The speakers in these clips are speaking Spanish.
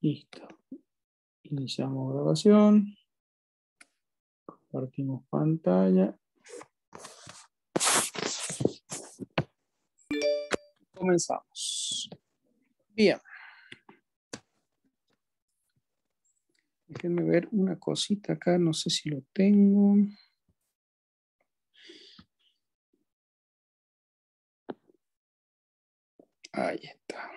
Listo. Iniciamos grabación. Compartimos pantalla. Comenzamos. Bien. Déjenme ver una cosita acá, no sé si lo tengo. Ahí está.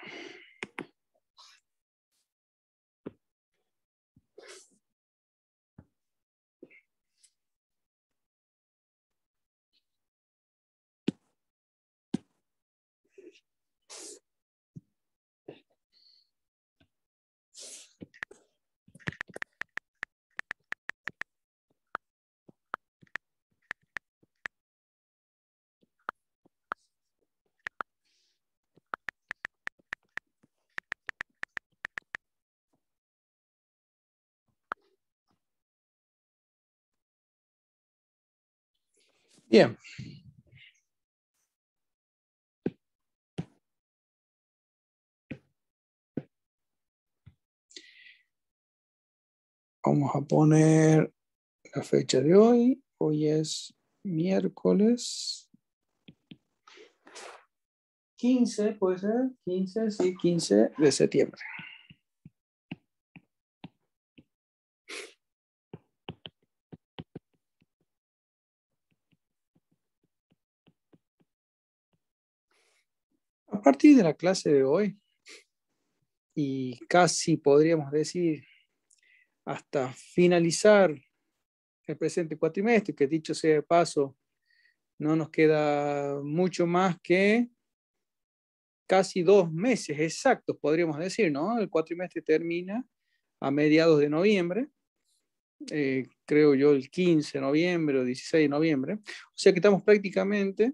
Bien. Vamos a poner la fecha de hoy. Hoy es miércoles 15, puede ser, 15, sí, 15 de septiembre. a partir de la clase de hoy, y casi podríamos decir hasta finalizar el presente cuatrimestre, que dicho sea de paso, no nos queda mucho más que casi dos meses exactos, podríamos decir, ¿no? El cuatrimestre termina a mediados de noviembre, eh, creo yo el 15 de noviembre o 16 de noviembre, o sea que estamos prácticamente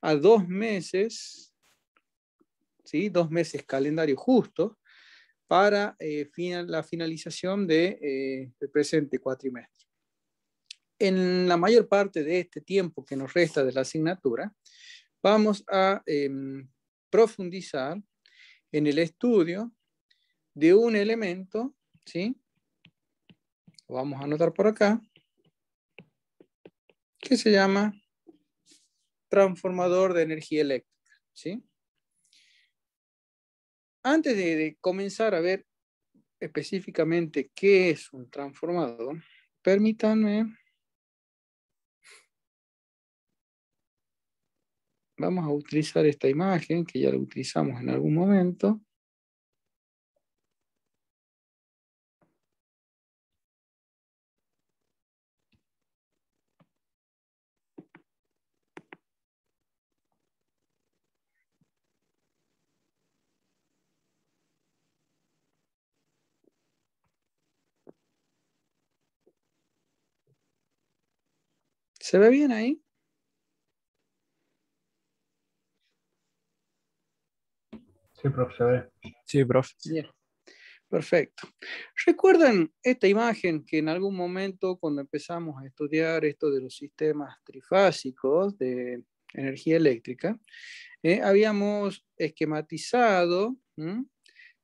a dos meses dos meses calendario justo para eh, la finalización del de, eh, presente cuatrimestre. En la mayor parte de este tiempo que nos resta de la asignatura, vamos a em, profundizar en el estudio de un elemento, ¿sí? Lo vamos a anotar por acá, que se llama transformador de energía eléctrica, ¿sí? Antes de, comenzar a ver específicamente qué es un transformador, permítanme vamos a utilizar esta imagen que ya la utilizamos en algún momento. ¿Se ve bien ahí? Sí, profe, Sí, profe. Perfecto. ¿Recuerdan esta imagen que en algún momento cuando empezamos a estudiar esto de los sistemas trifásicos de energía eléctrica, eh, habíamos esquematizado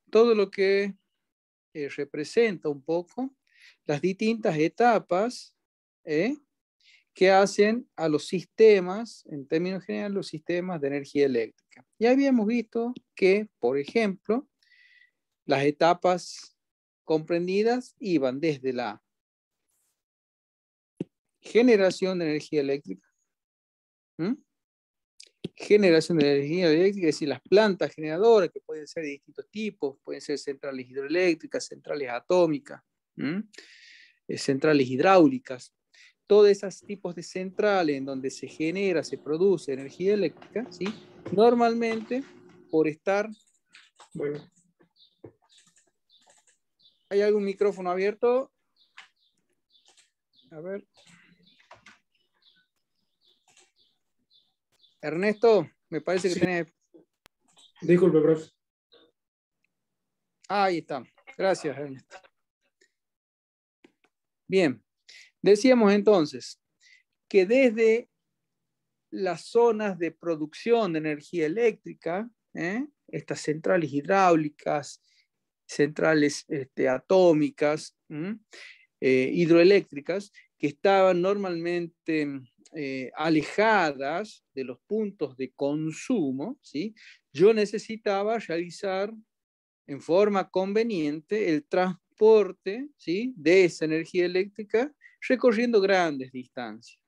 todo lo que eh, representa un poco las distintas etapas ¿eh? que hacen a los sistemas, en términos generales, los sistemas de energía eléctrica. Ya habíamos visto que, por ejemplo, las etapas comprendidas iban desde la generación de energía eléctrica, generación de energía eléctrica, es decir, las plantas generadoras, que pueden ser de distintos tipos, pueden ser centrales hidroeléctricas, centrales atómicas, eh, centrales hidráulicas, todos esos tipos de centrales en donde se genera, se produce energía eléctrica, ¿sí? normalmente por estar... ¿Hay algún micrófono abierto? A ver. Ernesto, me parece que tiene. Disculpe, profe. Ahí está. Gracias, Ernesto. Bien. Decíamos entonces que desde las zonas de producción de energía eléctrica, ¿eh? estas centrales hidráulicas, centrales este, atómicas, eh, hidroeléctricas, que estaban normalmente eh, alejadas de los puntos de consumo, yo necesitaba realizar en forma conveniente el transporte de esa energía eléctrica recorriendo grandes distancias.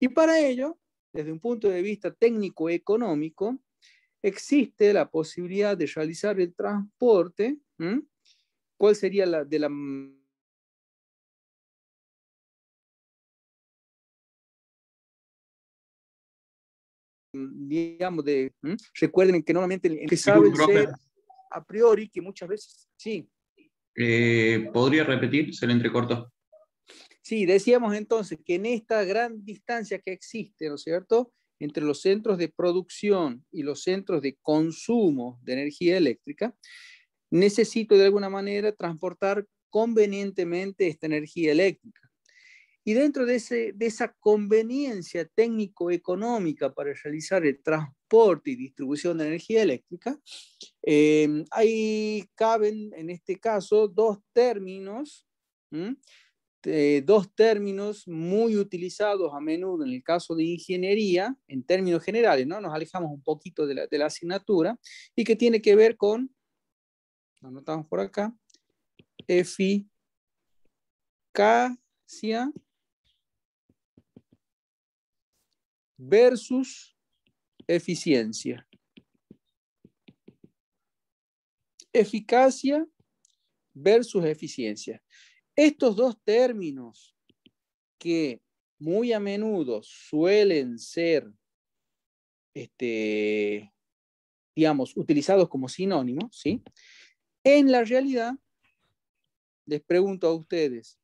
Y para ello, desde un punto de vista técnico-económico, existe la posibilidad de realizar el transporte, ¿cuál sería la de la digamos de recuerden que normalmente el sabe a priori que muchas veces sí eh, podría repetir se le entrecortó Sí, decíamos entonces que en esta gran distancia que existe, ¿no es cierto?, entre los centros de producción y los centros de consumo de energía eléctrica, necesito de alguna manera transportar convenientemente esta energía eléctrica. Y dentro de, ese, de esa conveniencia técnico-económica para realizar el transporte y distribución de energía eléctrica, eh, ahí caben en este caso dos términos eh, dos términos muy utilizados a menudo en el caso de ingeniería, en términos generales, ¿no? Nos alejamos un poquito de la, de la asignatura y que tiene que ver con, lo anotamos por acá, eficacia versus eficiencia. Eficacia versus eficiencia. Estos dos términos que muy a menudo suelen ser, este, digamos, utilizados como sinónimos, ¿sí? En la realidad, les pregunto a ustedes,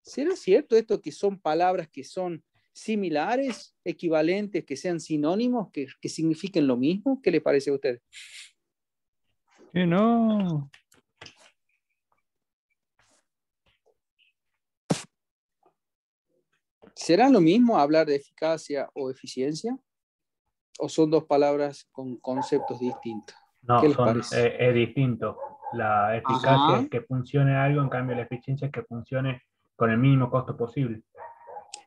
¿será cierto esto que son palabras que son similares, equivalentes, que sean sinónimos, que, que signifiquen lo mismo? ¿Qué les parece a ustedes? Que no. ¿Será lo mismo hablar de eficacia o eficiencia? ¿O son dos palabras con conceptos distintos? No, eh, es distinto. La eficacia es que funcione algo, en cambio la eficiencia es que funcione con el mínimo costo posible.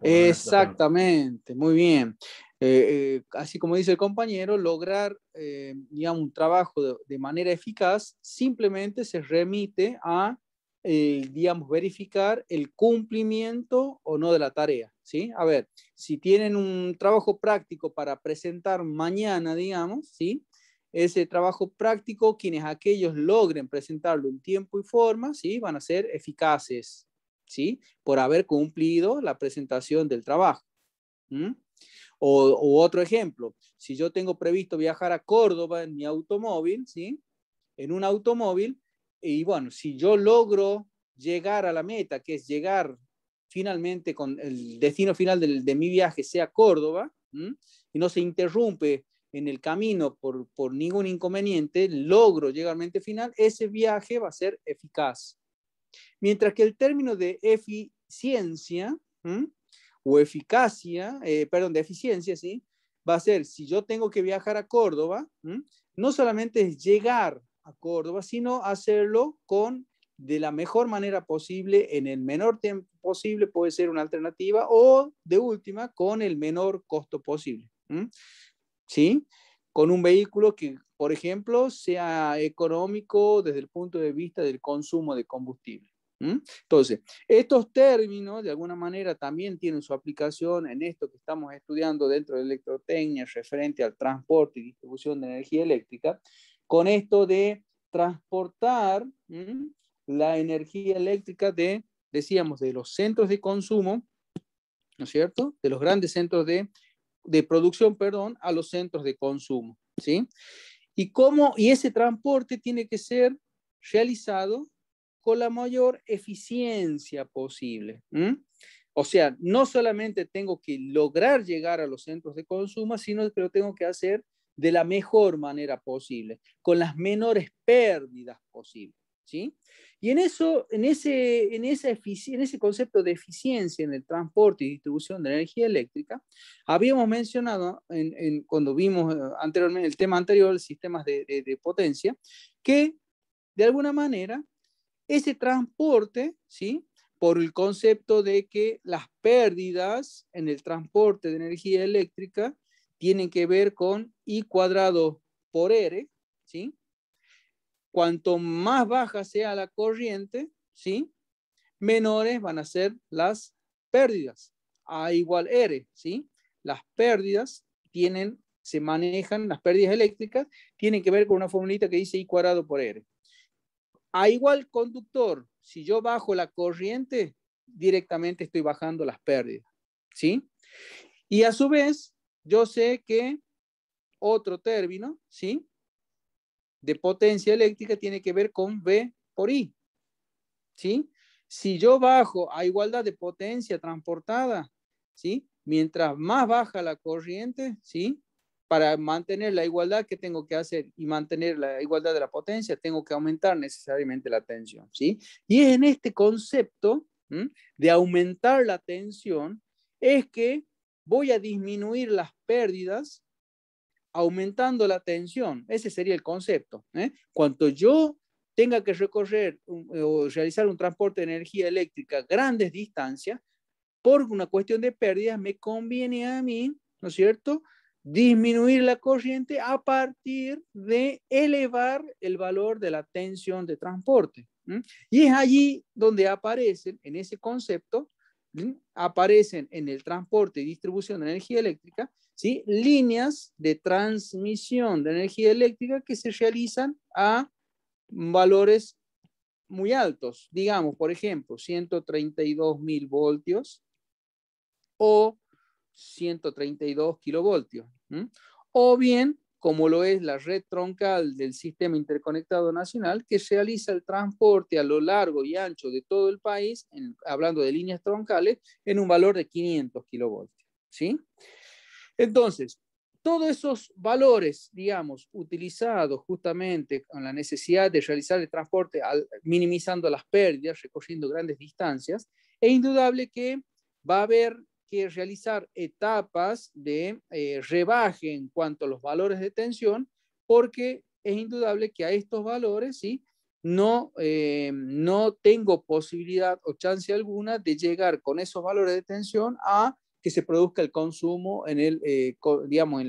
Exactamente, muy bien. Eh, eh, así como dice el compañero, lograr un trabajo de, manera eficaz simplemente se remite a, digamos, verificar el cumplimiento o no de la tarea. ¿sí? A ver, si tienen un trabajo práctico para presentar mañana, digamos, ¿sí? Ese trabajo práctico, quienes aquellos logren presentarlo en tiempo y forma, ¿sí? Van a ser eficaces, ¿sí? Por haber cumplido la presentación del trabajo. O, otro ejemplo, si yo tengo previsto viajar a Córdoba en mi automóvil, ¿sí? En un automóvil, y bueno, si yo logro llegar a la meta, que es llegar finalmente con el destino final de mi viaje sea Córdoba y no se interrumpe en el camino por, ningún inconveniente, logro llegar al mente final, ese viaje va a ser eficaz. Mientras que el término de eficiencia o eficacia, eh, perdón, de eficiencia, ¿sí? va a ser, si yo tengo que viajar a Córdoba, no solamente es llegar a Córdoba, sino hacerlo con de la mejor manera posible, en el menor tiempo posible, puede ser una alternativa o de última, con el menor costo posible. ¿Sí? Con un vehículo que, por ejemplo, sea económico desde el punto de vista del consumo de combustible. Entonces, estos términos de alguna manera también tienen su aplicación en esto que estamos estudiando dentro de electrotecnia referente al transporte y distribución de energía eléctrica, con esto de transportar la energía eléctrica de, decíamos, de los centros de consumo, ¿no es cierto? De los grandes centros de, producción, perdón, a los centros de consumo, ¿sí? Y, cómo, y ese transporte tiene que ser realizado con la mayor eficiencia posible. O sea, no solamente tengo que lograr llegar a los centros de consumo, sino que lo tengo que hacer de la mejor manera posible, con las menores pérdidas posibles. ¿sí? Y en, eso, en, ese, en, ese concepto de eficiencia en el transporte y distribución de energía eléctrica, habíamos mencionado cuando vimos eh, anteriormente el tema anterior, sistemas de, de, potencia, que de alguna manera ese transporte, ¿sí? por el concepto de que las pérdidas en el transporte de energía eléctrica tienen que ver con I cuadrado por R, ¿sí? Cuanto más baja sea la corriente, ¿sí? Menores van a ser las pérdidas. A igual R, ¿sí? Las pérdidas tienen, se manejan, las pérdidas eléctricas tienen que ver con una formulita que dice I cuadrado por R. A igual conductor, si yo bajo la corriente, directamente estoy bajando las pérdidas, ¿sí? Y a su vez, yo sé que otro término, ¿sí? de potencia eléctrica tiene que ver con V por I. ¿Sí? Si yo bajo a igualdad de potencia transportada, ¿sí? Mientras más baja la corriente, ¿sí? Para mantener la igualdad, que tengo que hacer? Y mantener la igualdad de la potencia, tengo que aumentar necesariamente la tensión, ¿sí? Y es en este concepto de aumentar la tensión es que voy a disminuir las pérdidas aumentando la tensión. Ese sería el concepto. ¿eh? Cuanto yo tenga que recorrer eh, o realizar un transporte de energía eléctrica grandes distancias, por una cuestión de pérdidas, me conviene a mí, ¿no es cierto?, disminuir la corriente a partir de elevar el valor de la tensión de transporte. Y es allí donde aparecen, en ese concepto, aparecen en el transporte y distribución de energía eléctrica ¿sí? líneas de transmisión de energía eléctrica que se realizan a valores muy altos, digamos, por ejemplo, 132 mil voltios o 132 kilovoltios, o bien como lo es la red troncal del sistema interconectado nacional, que realiza el transporte a lo largo y ancho de todo el país, hablando de líneas troncales, en un valor de 500 kilovoltios. ¿sí? Entonces, todos esos valores, digamos, utilizados justamente con la necesidad de realizar el transporte, minimizando las pérdidas, recorriendo grandes distancias, es indudable que va a haber que realizar etapas de eh, rebaje en cuanto a los valores de tensión, porque es indudable que a estos valores, ¿sí? No, eh, no tengo posibilidad o chance alguna de llegar con esos valores de tensión a que se produzca el consumo en el, eh, digamos,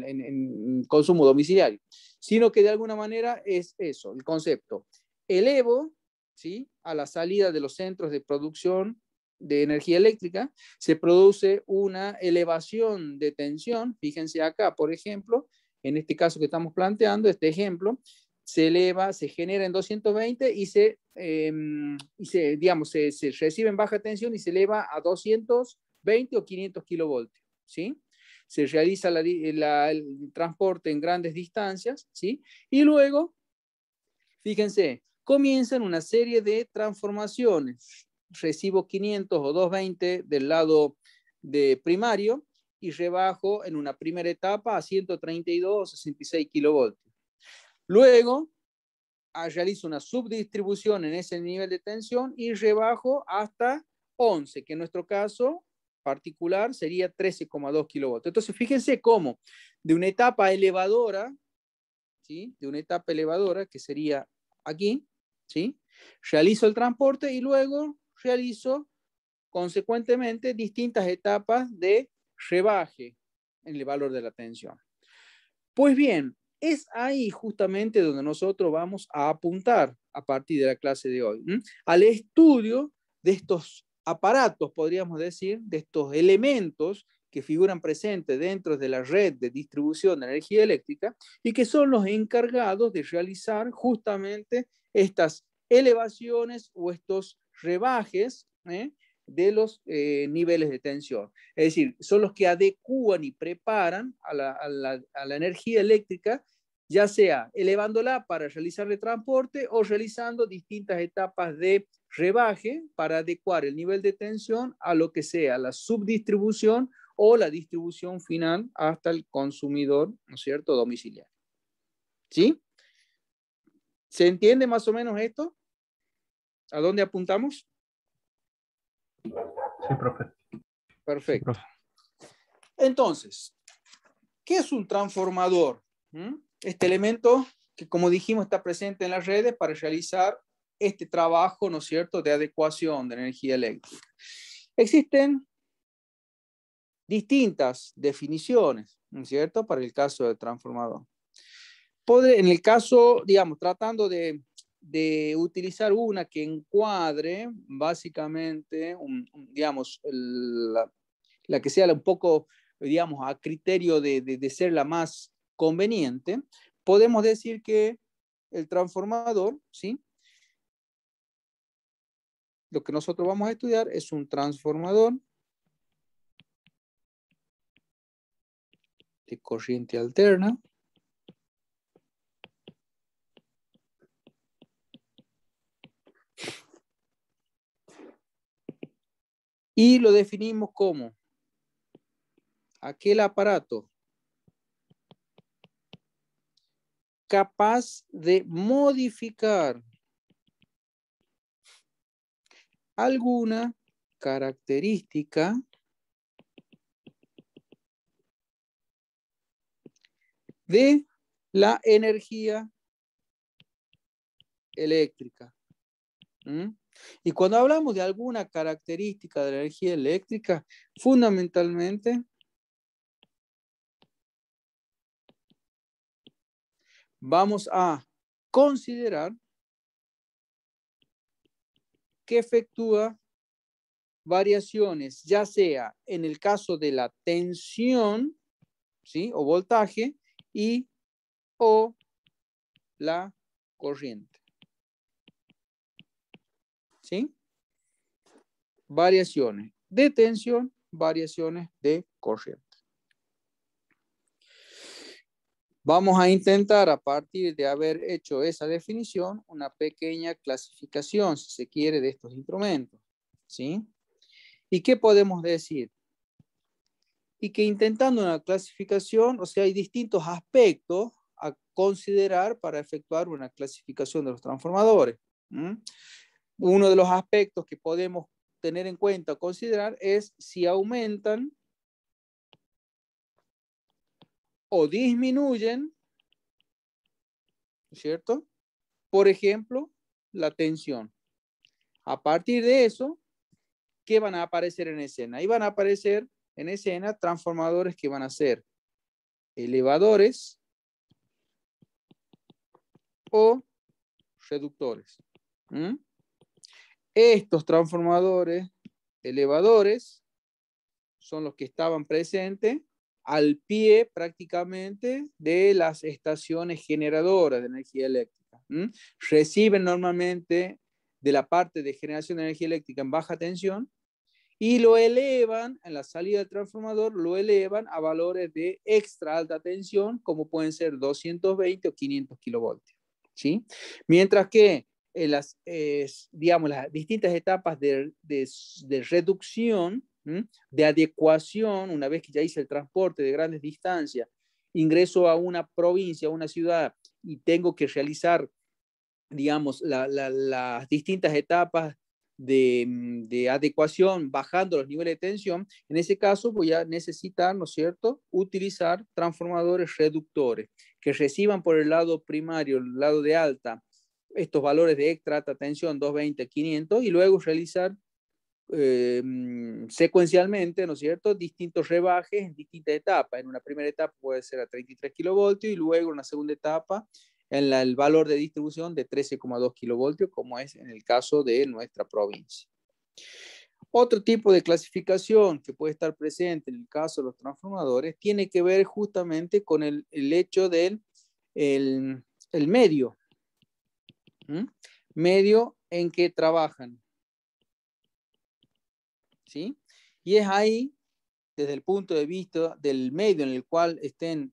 consumo domiciliario, sino que de alguna manera es eso, el concepto. Elevo, ¿sí? A la salida de los centros de producción de energía eléctrica, se produce una elevación de tensión. Fíjense acá, por ejemplo, en este caso que estamos planteando, este ejemplo, se eleva, se genera en 220 y se, em, se digamos, se, recibe en baja tensión y se eleva a 220 o 500 kilovoltios, ¿sí? Se realiza el transporte en grandes distancias, ¿sí? Y luego, fíjense, comienzan una serie de transformaciones recibo 500 o 220 del lado de primario y rebajo en una primera etapa a 132 o 66 kilovoltios. Luego ah, realizo una subdistribución en ese nivel de tensión y rebajo hasta 11, que en nuestro caso particular sería 13,2 kilovoltios. Entonces, fíjense cómo de una etapa elevadora, de una etapa elevadora que sería aquí, ¿sí? realizo el transporte y luego Realizo, consecuentemente distintas etapas de rebaje en el valor de la tensión. Pues bien, es ahí justamente donde nosotros vamos a apuntar a partir de la clase de hoy, al estudio de estos aparatos, podríamos decir, de estos elementos que figuran presentes dentro de la red de distribución de energía eléctrica y que son los encargados de realizar justamente estas elevaciones o estos rebajes ¿eh? de los eh, niveles de tensión. Es decir, son los que adecúan y preparan a la, energía eléctrica, ya sea elevándola para realizar el transporte o realizando distintas etapas de rebaje para adecuar el nivel de tensión a lo que sea la subdistribución o la distribución final hasta el consumidor, ¿no es cierto?, domiciliario. ¿Sí? ¿Se entiende más o menos esto? ¿A dónde apuntamos? Sí, profe. Perfecto. Entonces, ¿qué es un transformador? ¿Mm? Este elemento que, como dijimos, está presente en las redes para realizar este trabajo, ¿no es cierto?, de adecuación de energía eléctrica. Existen distintas definiciones, ¿no es cierto?, para el caso del transformador. en el caso, digamos, tratando de de utilizar una que encuadre básicamente, digamos, la, que sea un poco, digamos, a criterio de, de, de ser la más conveniente, podemos decir que el transformador, ¿sí? Lo que nosotros vamos a estudiar es un transformador de corriente alterna. Y lo definimos como aquel aparato capaz de modificar alguna característica de la energía eléctrica. Y cuando hablamos de alguna característica de la energía eléctrica, fundamentalmente vamos a considerar que efectúa variaciones, ya sea en el caso de la tensión, ¿sí? O voltaje y o la corriente. ¿sí? Variaciones de tensión, variaciones de corriente. Vamos a intentar, a partir de haber hecho esa definición, una pequeña clasificación, si se quiere, de estos instrumentos. ¿sí? ¿Y qué podemos decir? Y que intentando una clasificación, o sea, hay distintos aspectos a considerar para efectuar una clasificación de los transformadores. Uno de los aspectos que podemos tener en cuenta o considerar es si aumentan o disminuyen, ¿cierto? Por ejemplo, la tensión. A partir de eso, ¿qué van a aparecer en escena? Ahí van a aparecer en escena transformadores que van a ser elevadores o reductores. Estos transformadores elevadores son los que estaban presentes al pie prácticamente de las estaciones generadoras de energía eléctrica. Reciben normalmente de la parte de generación de energía eléctrica en baja tensión y lo elevan en la salida del transformador, lo elevan a valores de extra alta tensión, como pueden ser 220 o 500 kilovoltios. ¿sí? Mientras que eh, las, eh, digamos, las distintas etapas de, reducción, de adecuación, una vez que ya hice el transporte de grandes distancias, ingreso a una provincia, a una ciudad y tengo que realizar, digamos, las distintas etapas de, mm, de, adecuación bajando los niveles de tensión, en ese caso voy a necesitar, ¿no es cierto?, utilizar transformadores reductores que reciban por el lado primario, el lado de alta, estos valores de extrata, tensión 220, 500 y luego realizar eh, secuencialmente, ¿no es cierto?, distintos rebajes en distintas etapas. En una primera etapa puede ser a 33 kilovoltios y luego en una segunda etapa en el valor de distribución de 13,2 kilovoltios, como es en el caso de nuestra provincia. Otro tipo de clasificación que puede estar presente en el caso de los transformadores tiene que ver justamente con el, hecho del el medio, medio en que trabajan. ¿Sí? Y es ahí, desde el punto de vista del medio en el cual estén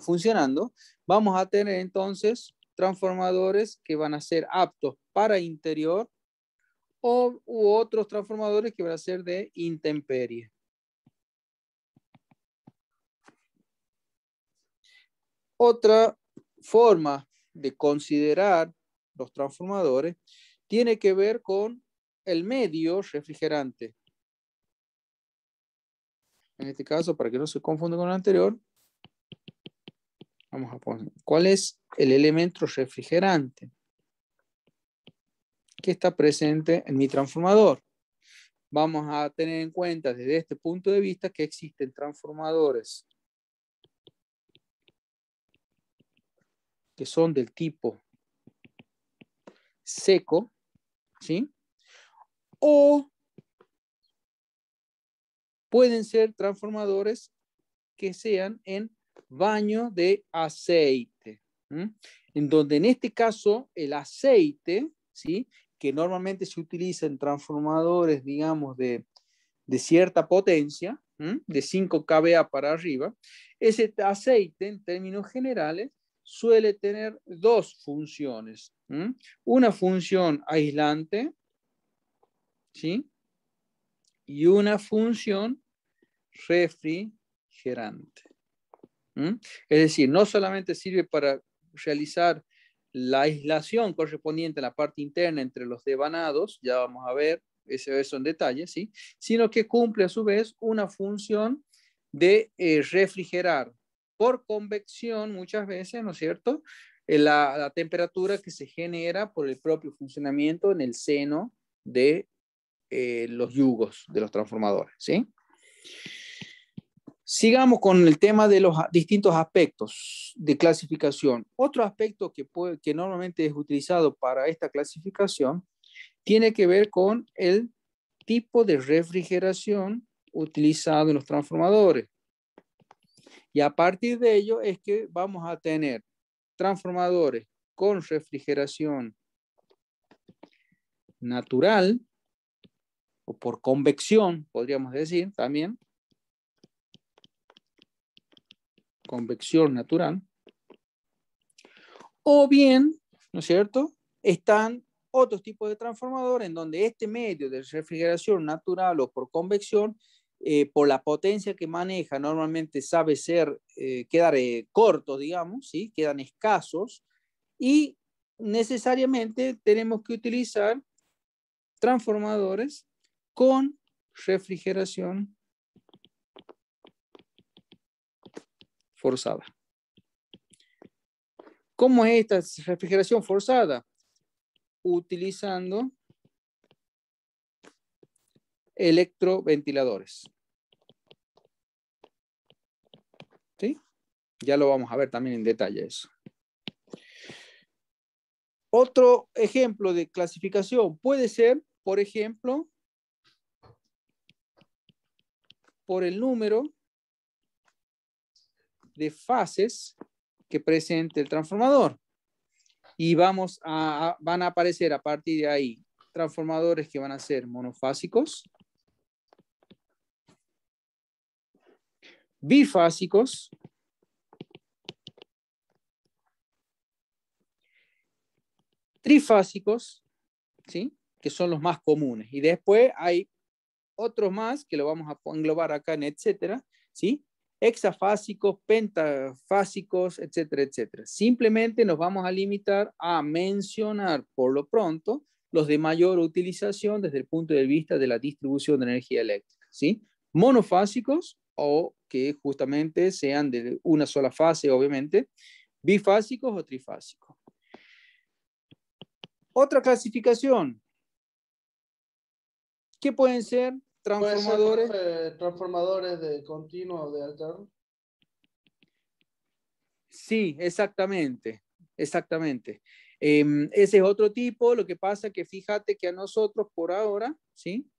funcionando, vamos a tener entonces transformadores que van a ser aptos para interior o, u otros transformadores que van a ser de intemperie. Otra forma de considerar los transformadores, tiene que ver con el medio refrigerante. En este caso, para que no se confunda con el anterior, vamos a poner, ¿cuál es el elemento refrigerante que está presente en mi transformador? Vamos a tener en cuenta desde este punto de vista que existen transformadores que son del tipo seco, ¿sí? O pueden ser transformadores que sean en baño de aceite, en donde en este caso el aceite, ¿sí? que normalmente se utiliza en transformadores, digamos, de, de cierta potencia, de 5 kVA para arriba, ese aceite en términos generales suele tener dos funciones. Una función aislante ¿sí? y una función refrigerante. Es decir, no solamente sirve para realizar la aislación correspondiente a la parte interna entre los devanados, ya vamos a ver eso en detalle, ¿sí? sino que cumple a su vez una función de eh, refrigerar por convección muchas veces, ¿no es cierto? Eh, la, la, temperatura que se genera por el propio funcionamiento en el seno de eh, los yugos de los transformadores, ¿sí? Sigamos con el tema de los distintos aspectos de clasificación. Otro aspecto que, puede, que normalmente es utilizado para esta clasificación tiene que ver con el tipo de refrigeración utilizado en los transformadores. Y a partir de ello es que vamos a tener transformadores con refrigeración natural o por convección, podríamos decir también, convección natural, o bien, ¿no es cierto? Están otros tipos de transformadores en donde este medio de refrigeración natural o por convección eh, por la potencia que maneja, normalmente sabe ser, eh, quedar eh, corto, digamos, ¿sí? quedan escasos y necesariamente tenemos que utilizar transformadores con refrigeración forzada. ¿Cómo es esta refrigeración forzada? Utilizando electroventiladores. ¿Sí? Ya lo vamos a ver también en detalle eso. Otro ejemplo de clasificación puede ser, por ejemplo, por el número de fases que presente el transformador. Y vamos a, van a aparecer a partir de ahí transformadores que van a ser monofásicos, bifásicos trifásicos, ¿sí? que son los más comunes. Y después hay otros más que lo vamos a englobar acá en etcétera, ¿sí? hexafásicos, pentafásicos, etcétera, etcétera. Simplemente nos vamos a limitar a mencionar por lo pronto los de mayor utilización desde el punto de vista de la distribución de energía eléctrica. ¿sí? Monofásicos, o que justamente sean de una sola fase, obviamente, bifásicos o trifásicos. Otra clasificación. ¿Qué pueden ser? Transformadores. Eh, transformadores de continuo de alterno. Sí, exactamente. Exactamente. Em, ese es otro tipo. Lo que pasa que fíjate que a nosotros por ahora, ¿sí?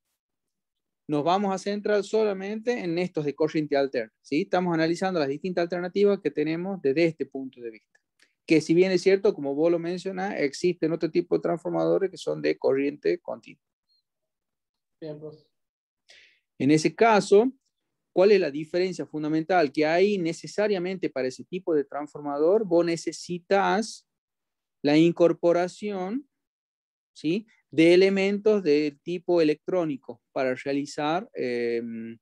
nos vamos a centrar solamente en estos de corriente alterna. ¿sí? Estamos analizando las distintas alternativas que tenemos desde este punto de vista. Que si bien es cierto, como vos lo mencionás, existen otro tipo de transformadores que son de corriente continua. Bien, pues. En ese caso, ¿cuál es la diferencia fundamental? Que hay necesariamente para ese tipo de transformador, vos necesitas la incorporación ¿sí? de elementos de tipo electrónico para realizar em,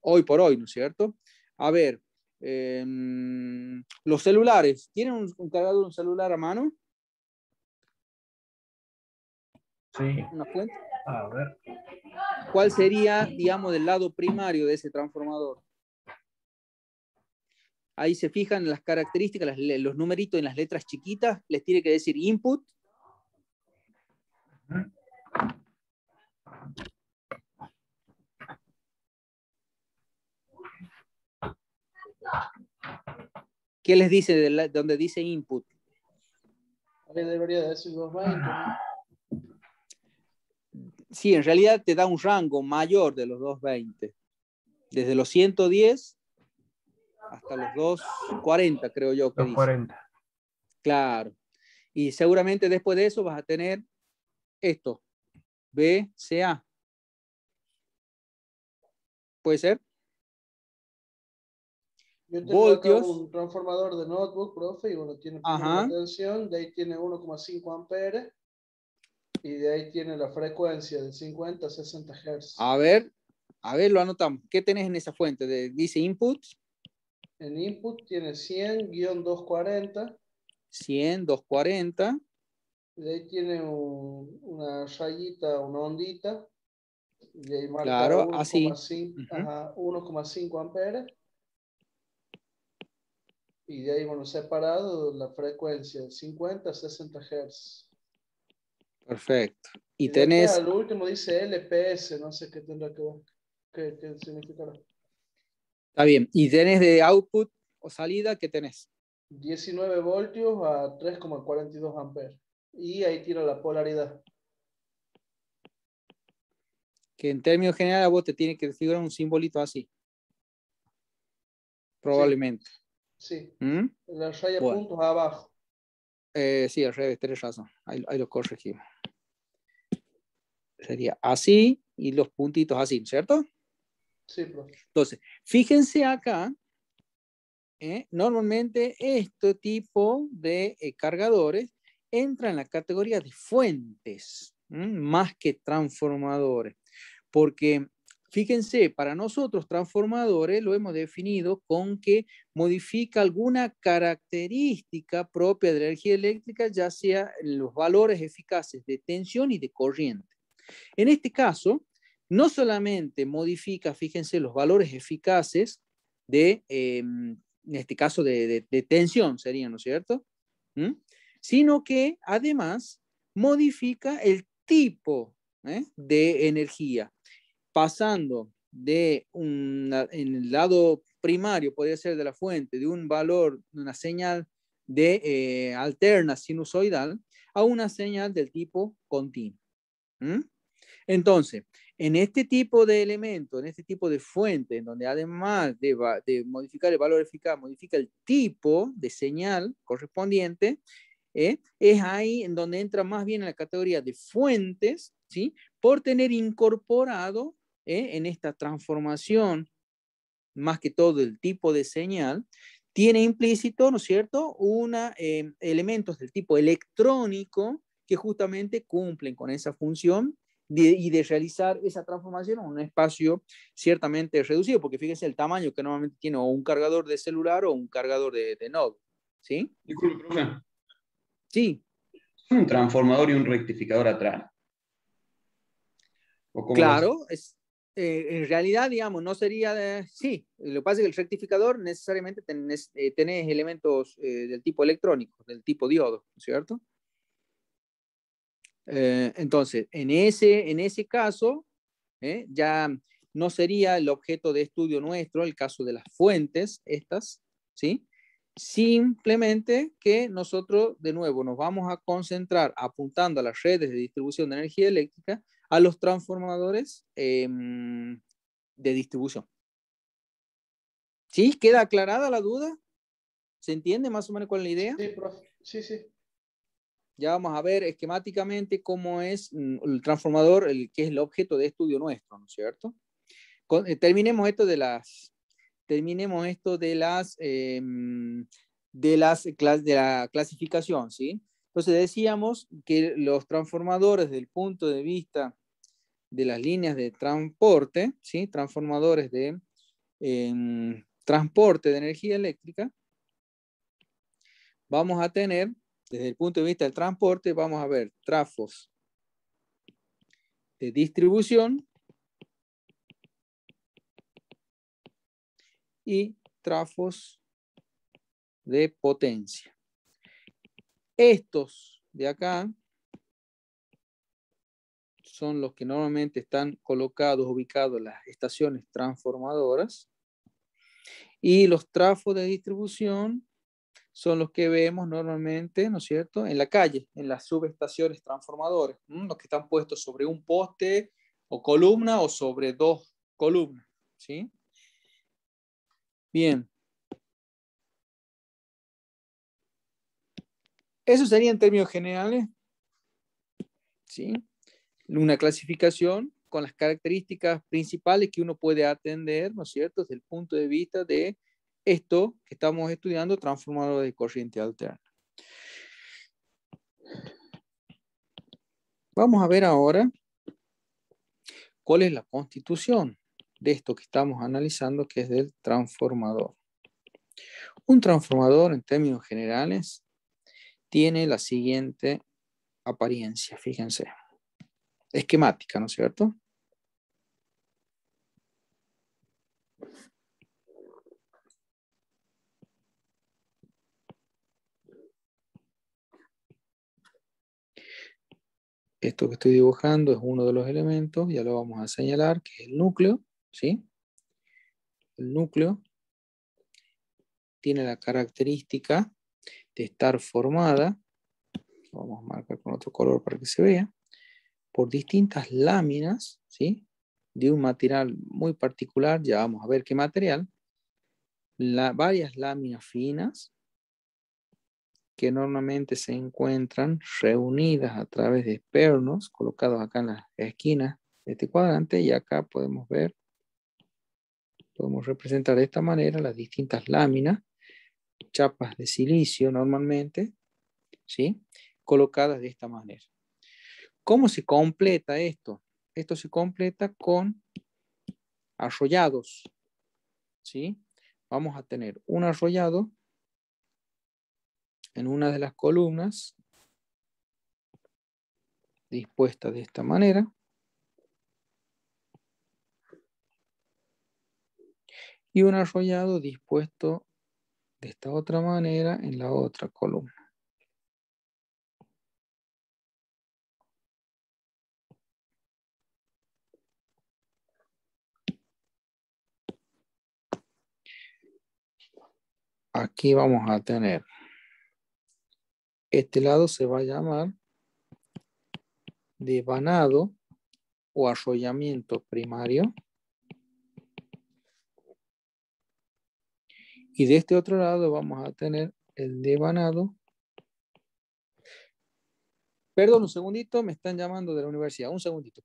hoy por hoy, ¿no es cierto? A ver, em, los celulares, ¿tienen un, cargador de un celular a mano? Sí. ¿Una fuente? A ver. ¿Cuál sería, digamos, del lado primario de ese transformador? Ahí se fijan las características, los numeritos en las letras chiquitas, les tiene que decir input, ¿Qué les dice de donde dice input? Debería Sí, en realidad te da un rango mayor de los 220. Desde los 110 hasta los 240, creo yo que Dice. Claro. Y seguramente después de eso vas a tener esto. BCA. ¿Puede ser? Yo tengo un transformador de notebook, profe, y uno tiene tensión, de ahí tiene 1,5 amperes y de ahí tiene la frecuencia de 50 a 60 Hz. A ver, a ver, lo anotamos. ¿Qué tenés en esa fuente? De, dice input. En input tiene 100-240. 100, 240 de ahí tiene una rayita, una ondita, y ahí marca 1,5 amperes. Y de ahí, bueno, separado la frecuencia, 50, 60 Hz. Perfecto. Y, tenés... el último dice LPS, no sé qué tendrá que ver, qué, Está bien. ¿Y tenés de output o salida qué tenés? 19 voltios a 3,42 amperes y ahí tira la polaridad. Que en términos generales a vos te tiene que figurar un simbolito así. Probablemente. Sí. ¿Mm? La raya de puntos abajo. Eh, sí, al revés, tres razón. Ahí, ahí lo corregimos. Sería así y los puntitos así, ¿cierto? Sí, Entonces, fíjense acá, ¿eh? normalmente este tipo de eh, cargadores entra en la categoría de fuentes más que transformadores, porque Fíjense, para nosotros transformadores lo hemos definido con que modifica alguna característica propia de la energía eléctrica, ya sea los valores eficaces de tensión y de corriente. En este caso, no solamente modifica, fíjense, los valores eficaces de, em, en este caso, de, de, tensión sería, ¿no es cierto? sino que además modifica el tipo ¿eh? de energía, pasando de un, en el lado primario, podría ser de la fuente, de un valor, una señal de eh, alterna sinusoidal, a una señal del tipo continuo. Entonces, en este tipo de elemento, en este tipo de fuente, donde además de, de, modificar el valor eficaz, modifica el tipo de señal correspondiente, ¿eh? es ahí en donde entra más bien en la categoría de fuentes, ¿sí? por tener incorporado ¿eh? en esta transformación, más que todo el tipo de señal, tiene implícito, ¿no es cierto?, una, eh, elementos del tipo electrónico que justamente cumplen con esa función y de realizar esa transformación en un espacio ciertamente reducido, porque fíjense el tamaño que normalmente tiene un cargador de celular o un cargador de, de nodo. ¿Sí? Sí. Un transformador y un rectificador atrás. Claro, es, eh, en realidad, digamos, no sería, de, sí, lo que pasa es que el rectificador necesariamente eh, tenés, elementos eh, del tipo electrónico, del tipo diodo, ¿cierto? entonces, en ese, en ese caso, ya no sería el objeto de estudio nuestro, el caso de las fuentes, estas, ¿sí? Simplemente que nosotros, de nuevo, nos vamos a concentrar apuntando a las redes de distribución de energía eléctrica, a los transformadores em, de distribución. ¿Sí? ¿Queda aclarada la duda? ¿Se entiende más o menos cuál es la idea? Sí, profe. Sí, sí. Ya vamos a ver esquemáticamente cómo es mm, el transformador, el que es el objeto de estudio nuestro, ¿no es cierto? Eh, terminemos esto de las terminemos esto de las, em, de, las de la clasificación, ¿sí? Entonces decíamos que los transformadores del punto de vista de las líneas de transporte, ¿sí? transformadores de em, transporte de energía eléctrica, vamos a tener, desde el punto de vista del transporte, vamos a ver trafos de distribución y trafos de potencia. Estos de acá son los que normalmente están colocados, ubicados en las estaciones transformadoras. Y los trafos de distribución son los que vemos normalmente, ¿no es cierto?, en la calle, en las subestaciones transformadoras, los que están puestos sobre un poste o columna o sobre dos columnas, ¿sí? Bien. Eso sería en términos generales. ¿Sí? Una clasificación con las características principales que uno puede atender, ¿no es cierto?, desde el punto de vista de esto que estamos estudiando, transformador de corriente alterna. Vamos a ver ahora cuál es la constitución de esto que estamos analizando, que es del transformador. Un transformador, en términos generales, tiene la siguiente apariencia, fíjense. Esquemática, ¿no es cierto? Esto que estoy dibujando es uno de los elementos, ya lo vamos a señalar, que es el núcleo. ¿sí? El núcleo tiene la característica de estar formada, vamos a marcar con otro color para que se vea, por distintas láminas, ¿sí? De un material muy particular, ya vamos a ver qué material, varias láminas finas, que normalmente se encuentran reunidas a través de pernos colocados acá en la esquina de este cuadrante y acá podemos ver Podemos representar de esta manera las distintas láminas, chapas de silicio normalmente, ¿sí? colocadas de esta manera. ¿Cómo se completa esto? Esto se completa con arrollados. ¿sí? Vamos a tener un arrollado en una de las columnas dispuesta de esta manera. y un arrollado dispuesto de esta otra manera en la otra columna. Aquí vamos a tener, este lado se va a llamar devanado o arrollamiento primario. Y de este otro lado vamos a tener el devanado. Perdón, un segundito, me están llamando de la universidad. Un segundito.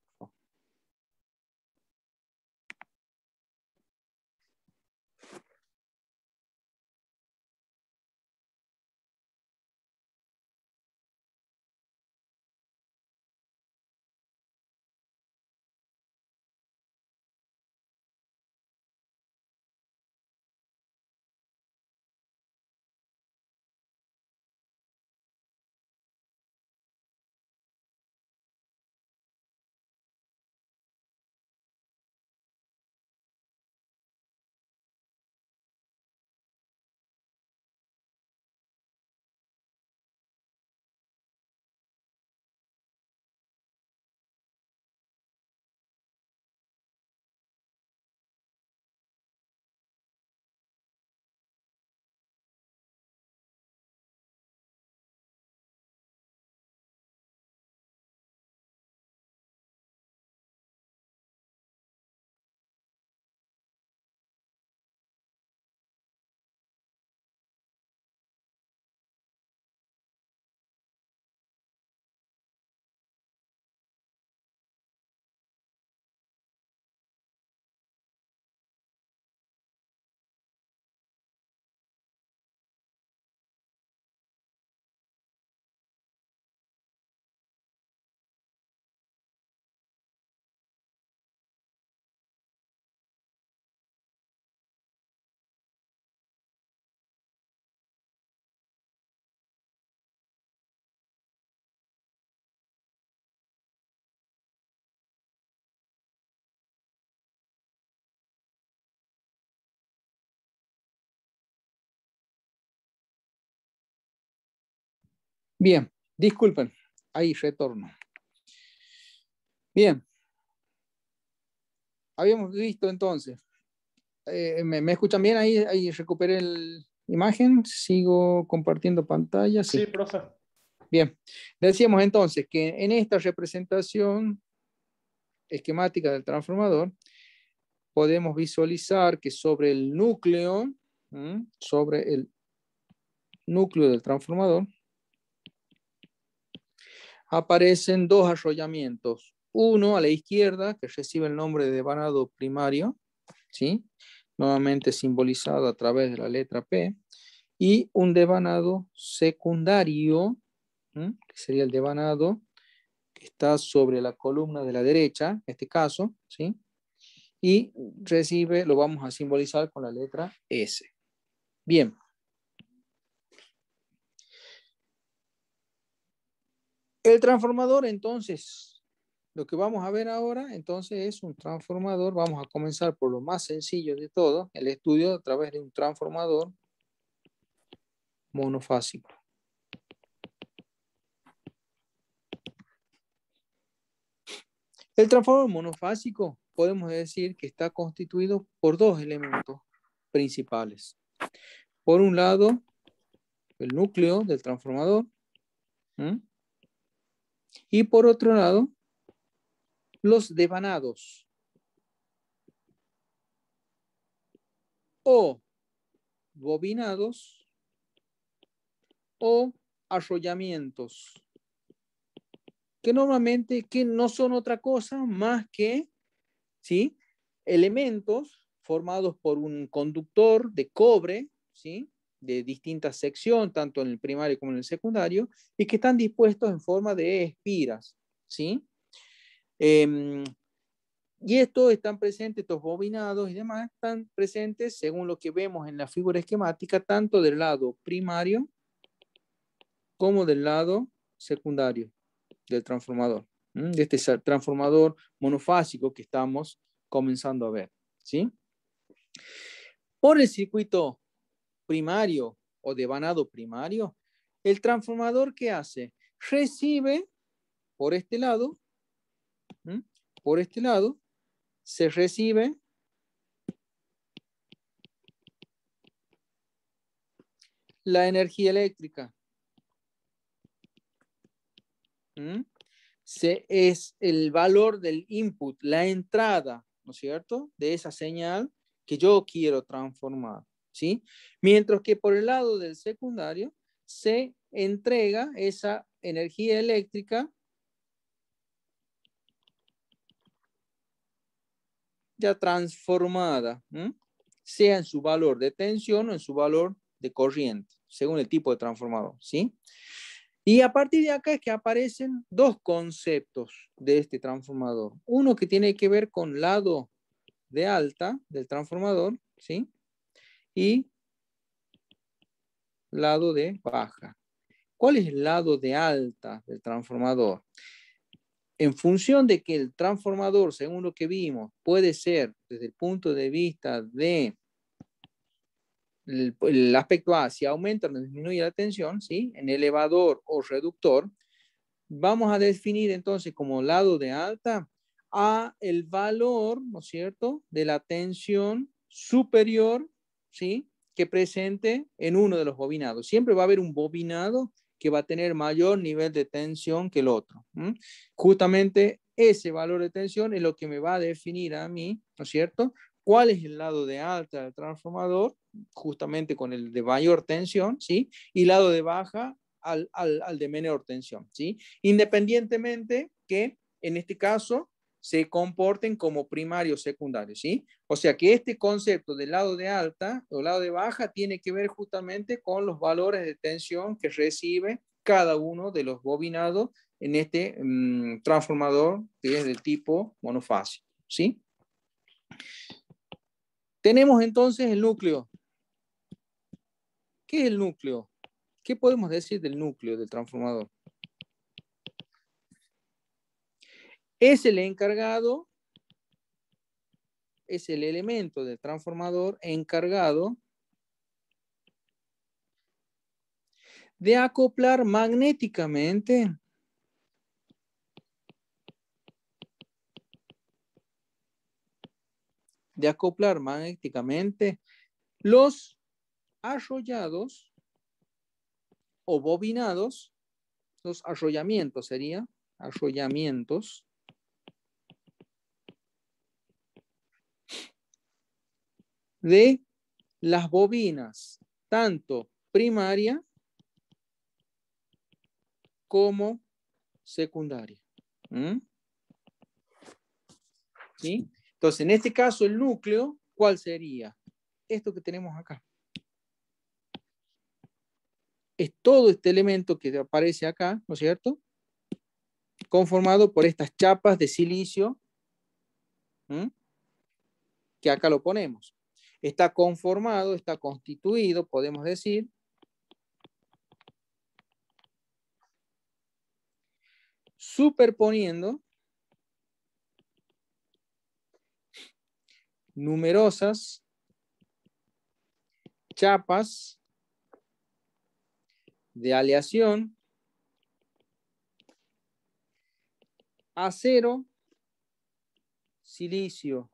Bien, disculpen, ahí retorno. Bien, habíamos visto entonces, eh, ¿me, escuchan bien? Ahí, ahí recuperé la imagen, sigo compartiendo pantalla. Sí. profesor. Bien, decíamos entonces que en esta representación esquemática del transformador, podemos visualizar que sobre el núcleo, sobre el núcleo del transformador, aparecen dos arrollamientos. Uno a la izquierda, que recibe el nombre de devanado primario, ¿sí? nuevamente simbolizado a través de la letra P, y un devanado secundario, que sería el devanado que está sobre la columna de la derecha, en este caso, ¿sí? y recibe, lo vamos a simbolizar con la letra S. Bien. El transformador, entonces, lo que vamos a ver ahora, entonces, es un transformador. Vamos a comenzar por lo más sencillo de todo, el estudio a través de un transformador monofásico. El transformador monofásico podemos decir que está constituido por dos elementos principales. Por un lado, el núcleo del transformador, y por otro lado, los devanados. O bobinados o arrollamientos, que normalmente que no son otra cosa más que ¿sí? elementos formados por un conductor de cobre, ¿sí? de distintas sección tanto en el primario como en el secundario, y que están dispuestos en forma de espiras, ¿sí? Em, y estos están presentes, estos bobinados y demás, están presentes, según lo que vemos en la figura esquemática, tanto del lado primario como del lado secundario del transformador, de este transformador monofásico que estamos comenzando a ver, ¿sí? Por el circuito primario o de vanado primario, el transformador que hace recibe por este lado, por este lado, se recibe la energía eléctrica. Se, es el valor del input, la entrada, ¿no es cierto?, de esa señal que yo quiero transformar. ¿sí? Mientras que por el lado del secundario se entrega esa energía eléctrica ya transformada, sea en su valor de tensión o en su valor de corriente, según el tipo de transformador, ¿sí? Y a partir de acá es que aparecen dos conceptos de este transformador. Uno que tiene que ver con lado de alta del transformador, ¿sí? y lado de baja. ¿Cuál es el lado de alta del transformador? En función de que el transformador, según lo que vimos, puede ser desde el punto de vista de el, aspecto A, si aumenta o disminuye la tensión, ¿sí? en elevador o reductor, vamos a definir entonces como lado de alta a el valor, ¿no es cierto?, de la tensión superior ¿sí? que presente en uno de los bobinados. Siempre va a haber un bobinado que va a tener mayor nivel de tensión que el otro. Justamente ese valor de tensión es lo que me va a definir a mí, ¿no es cierto? ¿Cuál es el lado de alta del transformador? Justamente con el de mayor tensión, ¿sí? Y lado de baja al, al de menor tensión, ¿sí? Independientemente que en este caso se comporten como primarios secundarios, ¿sí? O sea que este concepto del lado de alta o lado de baja tiene que ver justamente con los valores de tensión que recibe cada uno de los bobinados en este mm, transformador que es del tipo monofásico, ¿sí? Tenemos entonces el núcleo. ¿Qué es el núcleo? ¿Qué podemos decir del núcleo del transformador? es el encargado, es el elemento del transformador encargado de acoplar magnéticamente de acoplar magnéticamente los arrollados o bobinados, los arrollamientos sería, arrollamientos de las bobinas, tanto primaria como secundaria. ¿Mm? ¿Sí? Entonces, en este caso, el núcleo, ¿cuál sería? Esto que tenemos acá. Es todo este elemento que aparece acá, ¿no es cierto? Conformado por estas chapas de silicio, ¿Mm? que acá lo ponemos está conformado, está constituido, podemos decir, superponiendo numerosas chapas de aleación acero, silicio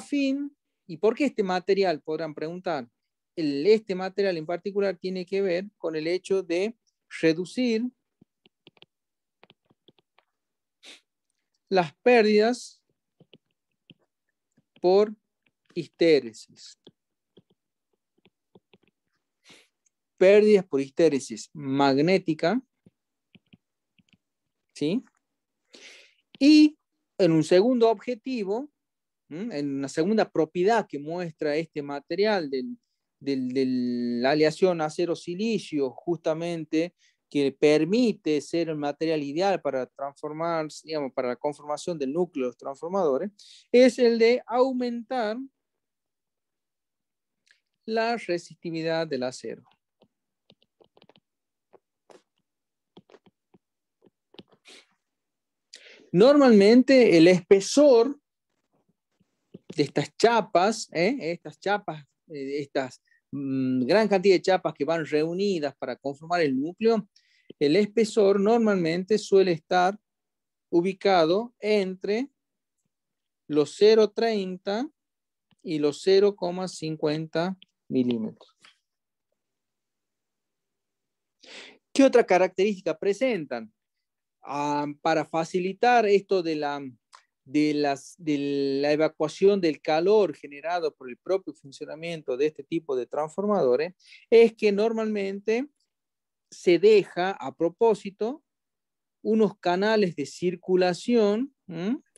fin... ¿Y por qué este material? Podrán preguntar. El, este material en particular tiene que ver con el hecho de reducir las pérdidas por histéresis. Pérdidas por histéresis magnética. ¿Sí? Y en un segundo objetivo, en la segunda propiedad que muestra este material de la aleación acero-silicio, justamente que permite ser el material ideal para transformar, digamos, para la conformación del núcleo de los transformadores, es el de aumentar la resistividad del acero. Normalmente el espesor de estas chapas, ¿eh? estas chapas, eh, estas mm, gran cantidad de chapas que van reunidas para conformar el núcleo, el espesor normalmente suele estar ubicado entre los 0,30 y los 0,50 milímetros. ¿Qué otra característica presentan? Ah, para facilitar esto de la de, las, de la evacuación del calor generado por el propio funcionamiento de este tipo de transformadores es que normalmente se deja a propósito unos canales de circulación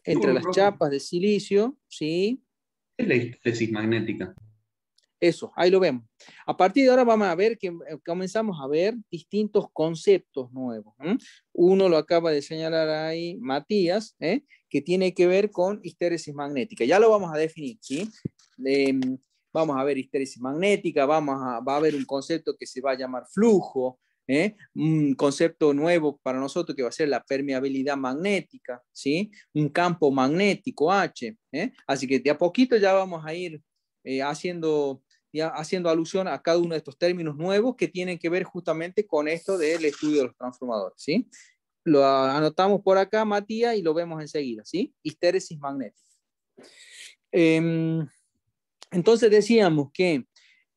entre las chapas de silicio, ¿sí? Es la hipótesis magnética. Eso, ahí lo vemos. A partir de ahora vamos a ver que eh, comenzamos a ver distintos conceptos nuevos. Uno lo acaba de señalar ahí Matías, ¿eh? que tiene que ver con histéresis magnética. Ya lo vamos a definir, ¿sí? Em, vamos a ver histéresis magnética, vamos a, va a haber un concepto que se va a llamar flujo, ¿eh? un concepto nuevo para nosotros que va a ser la permeabilidad magnética, ¿sí? un campo magnético H. ¿eh? Así que de a poquito ya vamos a ir eh, haciendo haciendo alusión a cada uno de estos términos nuevos que tienen que ver justamente con esto del estudio de los transformadores, ¿sí? lo anotamos por acá, Matías, y lo vemos enseguida, ¿sí? Histéresis magnética. Em, entonces decíamos que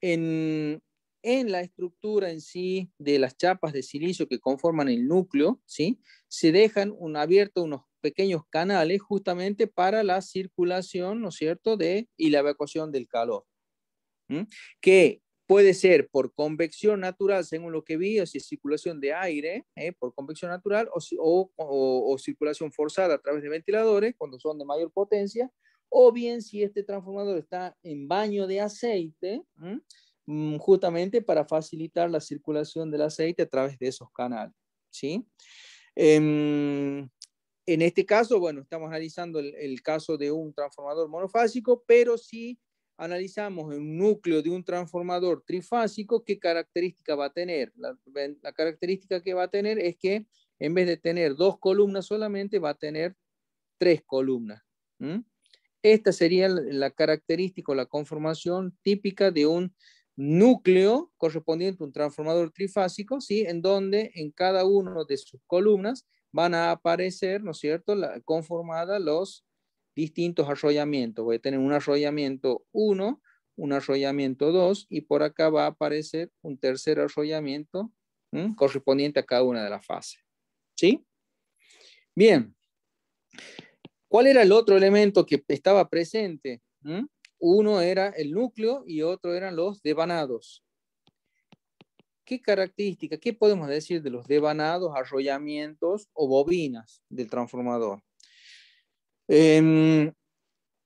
en, en, la estructura en sí de las chapas de silicio que conforman el núcleo, ¿sí? Se dejan un, abiertos unos pequeños canales justamente para la circulación, ¿no es cierto?, de, y la evacuación del calor. Que Puede ser por convección natural, según lo que vi, o si es circulación de aire, eh, por convección natural, o, o, circulación forzada a través de ventiladores, cuando son de mayor potencia, o bien si este transformador está en baño de aceite, mm, justamente para facilitar la circulación del aceite a través de esos canales. ¿sí? Em, en este caso, bueno, estamos analizando el, el, caso de un transformador monofásico, pero sí analizamos un núcleo de un transformador trifásico, ¿qué característica va a tener? La, característica que va a tener es que en vez de tener dos columnas solamente, va a tener tres columnas. Esta sería la característica o la conformación típica de un núcleo correspondiente a un transformador trifásico, ¿sí? en donde en cada una de sus columnas van a aparecer, ¿no es cierto?, la, conformada los distintos arrollamientos. Voy a tener un arrollamiento 1, un arrollamiento 2 y por acá va a aparecer un tercer arrollamiento correspondiente a cada una de las fases. ¿Sí? Bien. ¿Cuál era el otro elemento que estaba presente? Uno era el núcleo y otro eran los devanados. ¿Qué característica, qué podemos decir de los devanados, arrollamientos o bobinas del transformador? Em,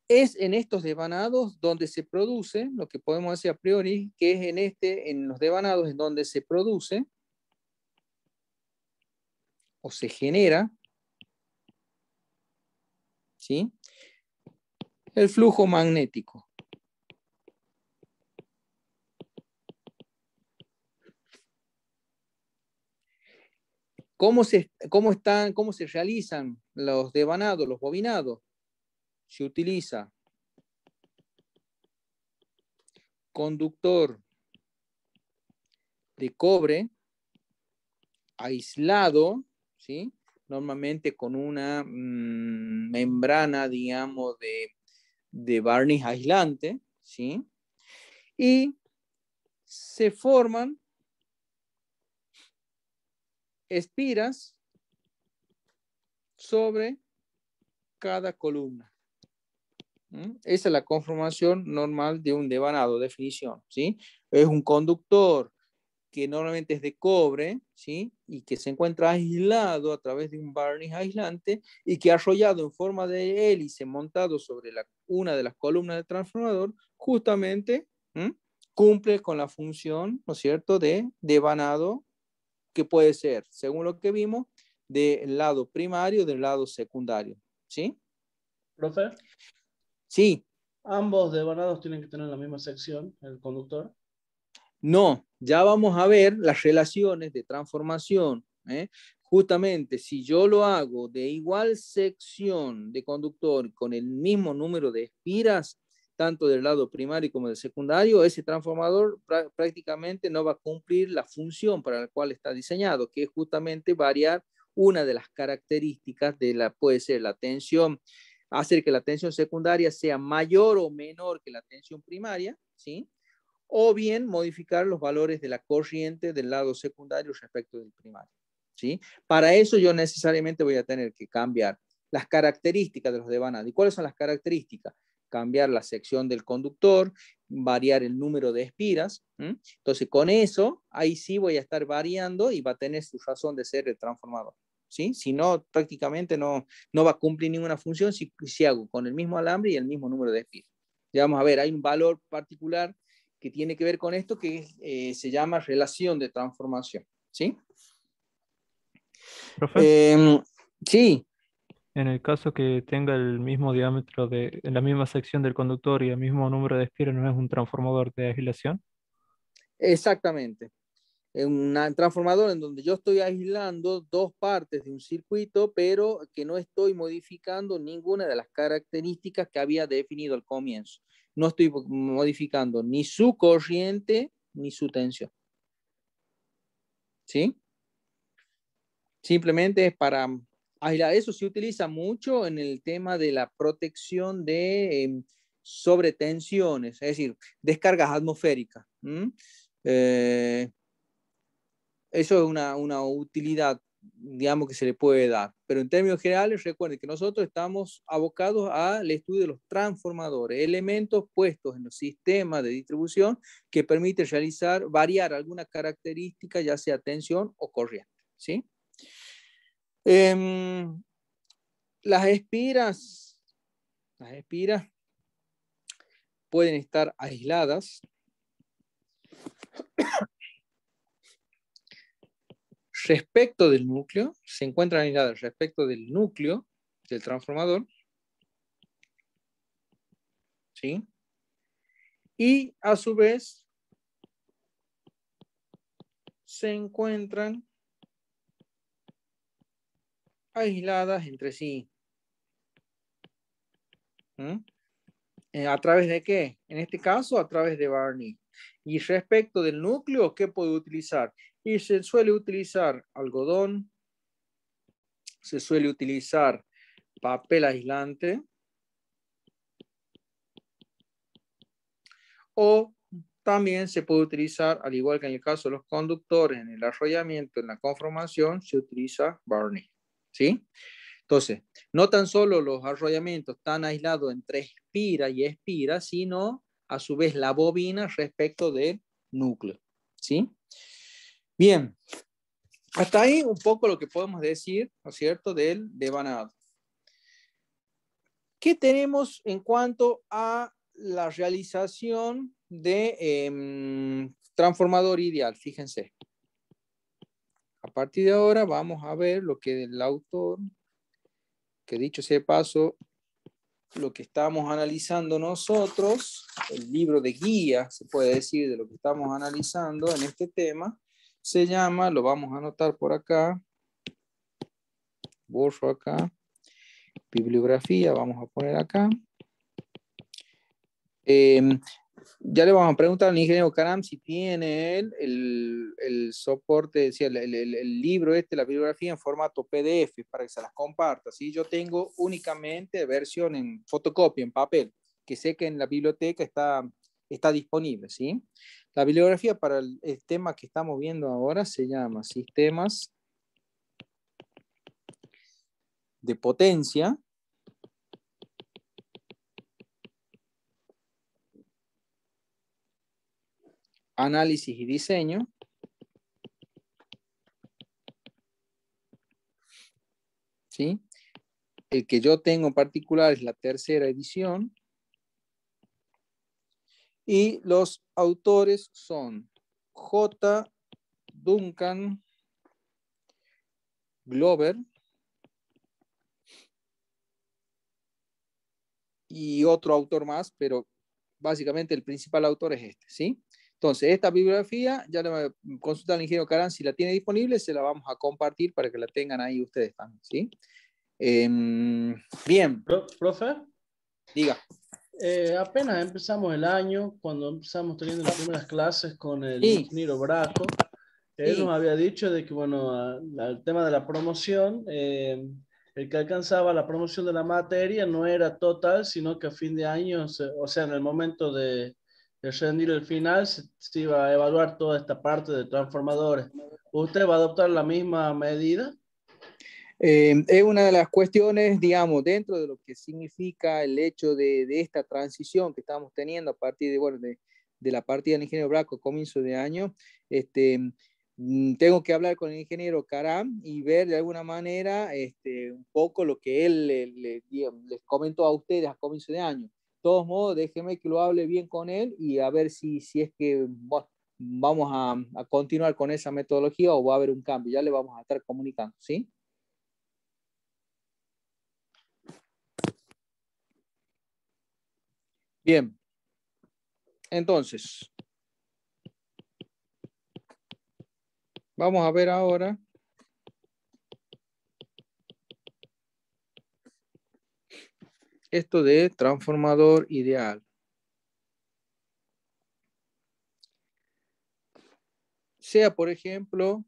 es en estos devanados donde se produce, lo que podemos decir a priori, que es en, este, en los devanados en donde se produce o se genera el flujo magnético. ¿Cómo se, están, cómo se realizan los devanados, los bobinados? Se utiliza conductor de cobre aislado, ¿sí? normalmente con una mm, membrana, digamos, de, de barniz aislante, ¿sí? y se forman espiras sobre cada columna. Esa es la conformación normal de un devanado, definición, ¿sí? Es un conductor que normalmente es de cobre, ¿sí? Y que se encuentra aislado a través de un barniz aislante y que arrollado en forma de hélice montado sobre una de las columnas del transformador, justamente cumple con la función, ¿no es cierto?, de devanado que puede ser, según lo que vimos, del lado primario, del lado secundario. ¿Sí? ¿Profe? Sí. ¿Ambos devanados tienen que tener la misma sección, el conductor? No, ya vamos a ver las relaciones de transformación. ¿eh? Justamente, si yo lo hago de igual sección de conductor con el mismo número de espiras, tanto del lado primario como del secundario, ese transformador prácticamente no va a cumplir la función para la cual está diseñado, que es justamente variar una de las características de la, puede ser la tensión, hacer que la tensión secundaria sea mayor o menor que la tensión primaria, ¿sí? O bien modificar los valores de la corriente del lado secundario respecto del primario, ¿sí? Para eso yo necesariamente voy a tener que cambiar las características de los devanados. ¿Y cuáles son las características? cambiar la sección del conductor, variar el número de espiras. Entonces, con eso, ahí sí voy a estar variando y va a tener su razón de ser el transformador. ¿sí? Si no, prácticamente no, no va a cumplir ninguna función si, si hago con el mismo alambre y el mismo número de espiras. Ya vamos a ver, hay un valor particular que tiene que ver con esto que eh, se llama relación de transformación. ¿Sí? Em, sí, en el caso que tenga el mismo diámetro de la misma sección del conductor y el mismo número de espiras, ¿no es un transformador de aislación? Exactamente. Un transformador en donde yo estoy aislando dos partes de un circuito, pero que no estoy modificando ninguna de las características que había definido al comienzo. No estoy modificando ni su corriente ni su tensión. ¿Sí? Simplemente es para eso se utiliza mucho en el tema de la protección de em, sobretensiones, es decir, descargas atmosféricas. Eh, eso es una, una, utilidad, digamos, que se le puede dar. Pero en términos generales, recuerden que nosotros estamos abocados al estudio de los transformadores, elementos puestos en los sistemas de distribución que permiten realizar, variar alguna característica, ya sea tensión o corriente. ¿sí? Em, las espiras, las espiras pueden estar aisladas. respecto del núcleo, se encuentran aisladas respecto del núcleo del transformador. ¿Sí? Y a su vez se encuentran aisladas entre sí. ¿Mm? Eh, ¿A través de qué? En este caso, a través de Barney. Y respecto del núcleo, ¿qué puede utilizar? Y se suele utilizar algodón, se suele utilizar papel aislante o también se puede utilizar, al igual que en el caso de los conductores, en el arrollamiento, en la conformación, se utiliza Barney. ¿sí? Entonces, no tan solo los arrollamientos están aislados entre espira y espira, sino a su vez la bobina respecto del núcleo, ¿sí? Bien, hasta ahí un poco lo que podemos decir, ¿no es cierto?, del devanado. ¿Qué tenemos en cuanto a la realización de em, transformador ideal? Fíjense partir de ahora vamos a ver lo que el autor, que dicho sea paso, lo que estamos analizando nosotros, el libro de guía, se puede decir, de lo que estamos analizando en este tema, se llama, lo vamos a anotar por acá, borro acá, bibliografía, vamos a poner acá. Eh, ya le vamos a preguntar al ingeniero Karam si tiene el, el, soporte, el, el, libro este, la bibliografía en formato PDF para que se las comparta. ¿sí? Yo tengo únicamente versión en fotocopia, en papel, que sé que en la biblioteca está, está disponible. ¿sí? La bibliografía para el tema que estamos viendo ahora se llama Sistemas de Potencia análisis y diseño. ¿Sí? El que yo tengo en particular es la tercera edición. Y los autores son J. Duncan Glover y otro autor más, pero básicamente el principal autor es este, ¿sí? Entonces, esta bibliografía, ya la consulta al ingeniero Carán si la tiene disponible, se la vamos a compartir para que la tengan ahí ustedes también, ¿sí? Em, bien. ¿Profe? Diga. Eh, apenas empezamos el año, cuando empezamos teniendo las primeras clases con el ingeniero Braco, él nos había dicho de que, bueno, el tema de la promoción, eh, el que alcanzaba la promoción de la materia no era total, sino que a fin de año, o sea, en el momento de, el rendir el final se, iba va a evaluar toda esta parte de transformadores. ¿Usted va a adoptar la misma medida? Eh, es una de las cuestiones, digamos, dentro de lo que significa el hecho de, esta transición que estamos teniendo a partir de, bueno, de, la partida del ingeniero Braco a comienzo de año. Este, mm, tengo que hablar con el ingeniero Karam y ver de alguna manera este, un poco lo que él les comentó a ustedes a comienzo de año todos modos, déjeme que lo hable bien con él y a ver si, es que vamos a, a, continuar con esa metodología o va a haber un cambio. Ya le vamos a estar comunicando, ¿sí? Bien. Entonces, vamos a ver ahora. esto de transformador ideal. Sea, por ejemplo,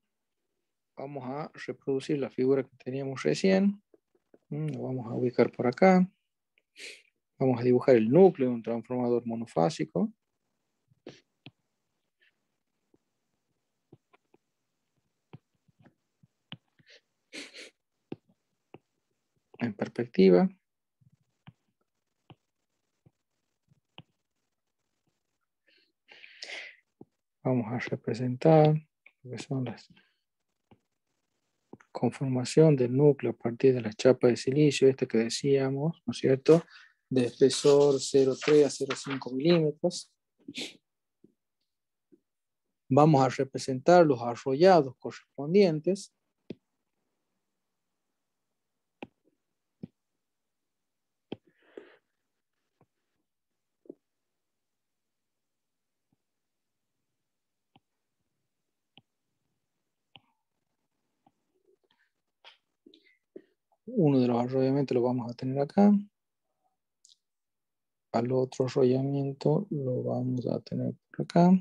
vamos a reproducir la figura que teníamos recién. Mm, lo vamos a ubicar por acá. Vamos a dibujar el núcleo de un transformador monofásico. En perspectiva. vamos a representar la son las conformación del núcleo a partir de la chapa de silicio, esta que decíamos, ¿no es cierto? De espesor 0,3 a 0,5 milímetros. Vamos a representar los arrollados correspondientes uno de los arrollamientos lo vamos a tener acá. Al otro arrollamiento lo vamos a tener por acá.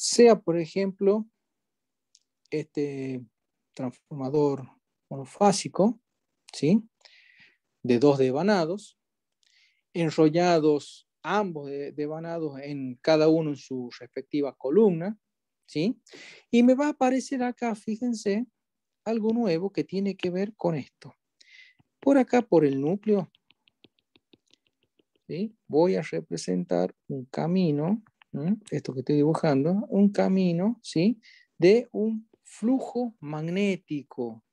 sea, por ejemplo, este transformador monofásico, ¿sí? De dos devanados, enrollados ambos devanados en cada uno en su respectiva columna, ¿sí? Y me va a aparecer acá, fíjense, algo nuevo que tiene que ver con esto. Por acá, por el núcleo, ¿sí? voy a representar un camino esto que estoy dibujando, un camino, ¿sí? De un flujo magnético.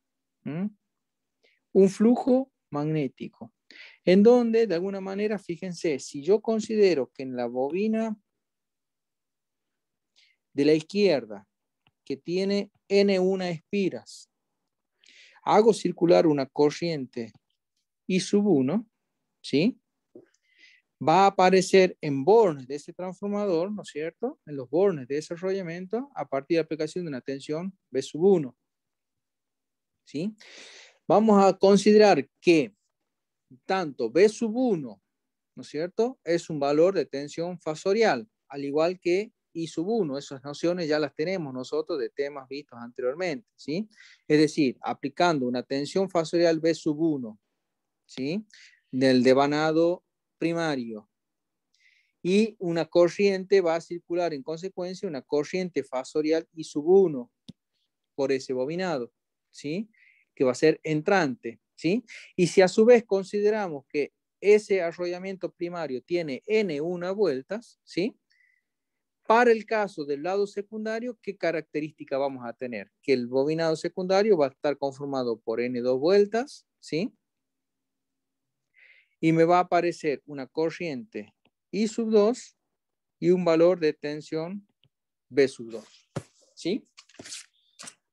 Un flujo magnético. En donde, de alguna manera, fíjense, si yo considero que en la bobina de la izquierda, que tiene N1 espiras, hago circular una corriente I sub 1, ¿sí? va a aparecer en bornes de ese transformador, ¿no es cierto? En los bornes de ese a partir de la aplicación de una tensión B sub 1. ¿Sí? Vamos a considerar que tanto B sub 1, ¿no es cierto? Es un valor de tensión fasorial, al igual que I sub 1. Esas nociones ya las tenemos nosotros de temas vistos anteriormente, ¿sí? Es decir, aplicando una tensión fasorial B sub 1, ¿sí? Del devanado primario. Y una corriente va a circular en consecuencia, una corriente fasorial I sub 1 por ese bobinado, ¿sí? Que va a ser entrante, ¿sí? Y si a su vez consideramos que ese arrollamiento primario tiene N1 vueltas, ¿sí? Para el caso del lado secundario, ¿qué característica vamos a tener? Que el bobinado secundario va a estar conformado por N2 vueltas, ¿sí? y me va a aparecer una corriente I sub 2 y un valor de tensión B sub 2. ¿Sí?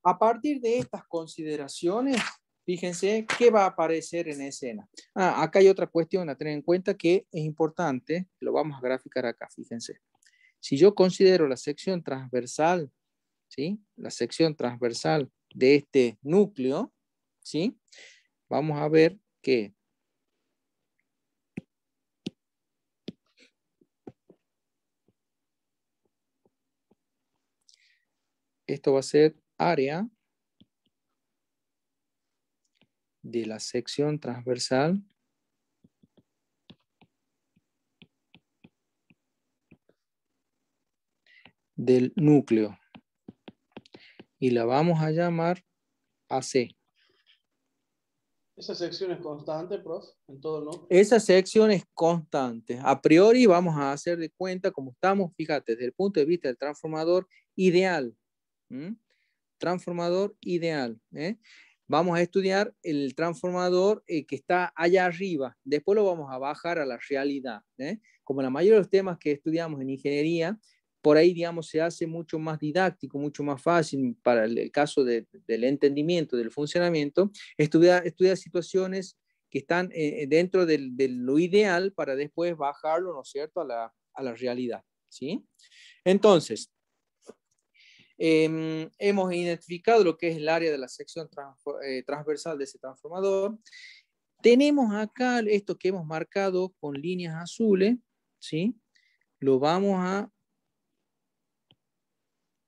A partir de estas consideraciones, fíjense qué va a aparecer en escena. Ah, acá hay otra cuestión a tener en cuenta que es importante, lo vamos a graficar acá, fíjense. Si yo considero la sección transversal, ¿sí? La sección transversal de este núcleo, ¿sí? Vamos a ver que esto va a ser área de la sección transversal del núcleo y la vamos a llamar AC. ¿Esa sección es constante, prof? En todo el Esa sección es constante. A priori vamos a hacer de cuenta, como estamos, fíjate, desde el punto de vista del transformador, ideal. Transformador ideal. ¿eh? Vamos a estudiar el transformador eh, que está allá arriba. Después lo vamos a bajar a la realidad. ¿eh? Como la mayoría de los temas que estudiamos en ingeniería, por ahí, digamos, se hace mucho más didáctico, mucho más fácil para el, caso del entendimiento, del funcionamiento, estudiar, estudiar situaciones que están dentro de, lo ideal para después bajarlo, ¿no es cierto?, a la, a la realidad, ¿sí? Entonces, Em, hemos identificado lo que es el área de la sección eh, transversal de ese transformador. Tenemos acá esto que hemos marcado con líneas azules, ¿sí? Lo vamos a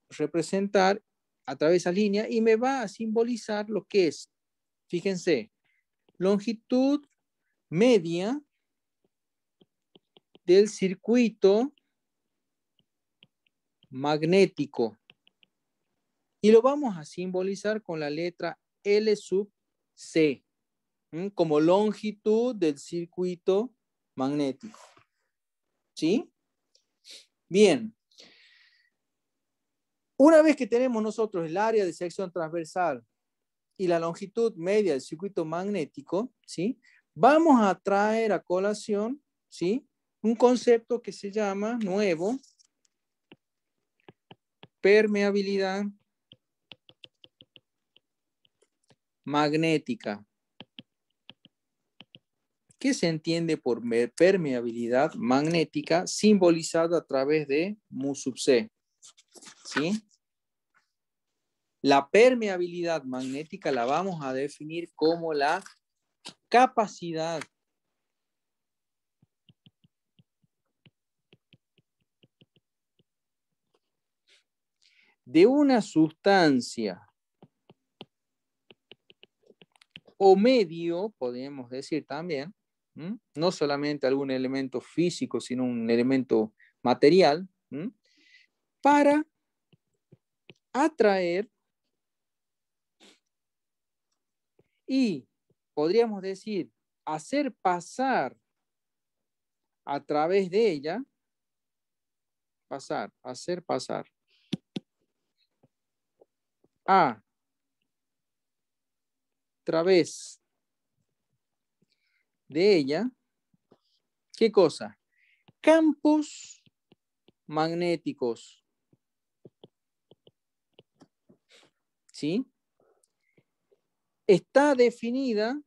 representar a través de esa línea y me va a simbolizar lo que es, fíjense, longitud media del circuito magnético y lo vamos a simbolizar con la letra L sub C, como longitud del circuito magnético. ¿Sí? Bien. Una vez que tenemos nosotros el área de sección transversal y la longitud media del circuito magnético, ¿sí? Vamos a traer a colación, ¿sí? Un concepto que se llama nuevo, permeabilidad magnética. ¿Qué se entiende por permeabilidad magnética simbolizada a través de mu sub c? La permeabilidad magnética la vamos a definir como la capacidad de una sustancia o medio, podríamos decir también, no solamente algún elemento físico, sino un elemento material, para atraer y, podríamos decir, hacer pasar a través de ella, pasar, hacer pasar a través de ella, ¿qué cosa? Campos magnéticos. ¿Sí? Está definida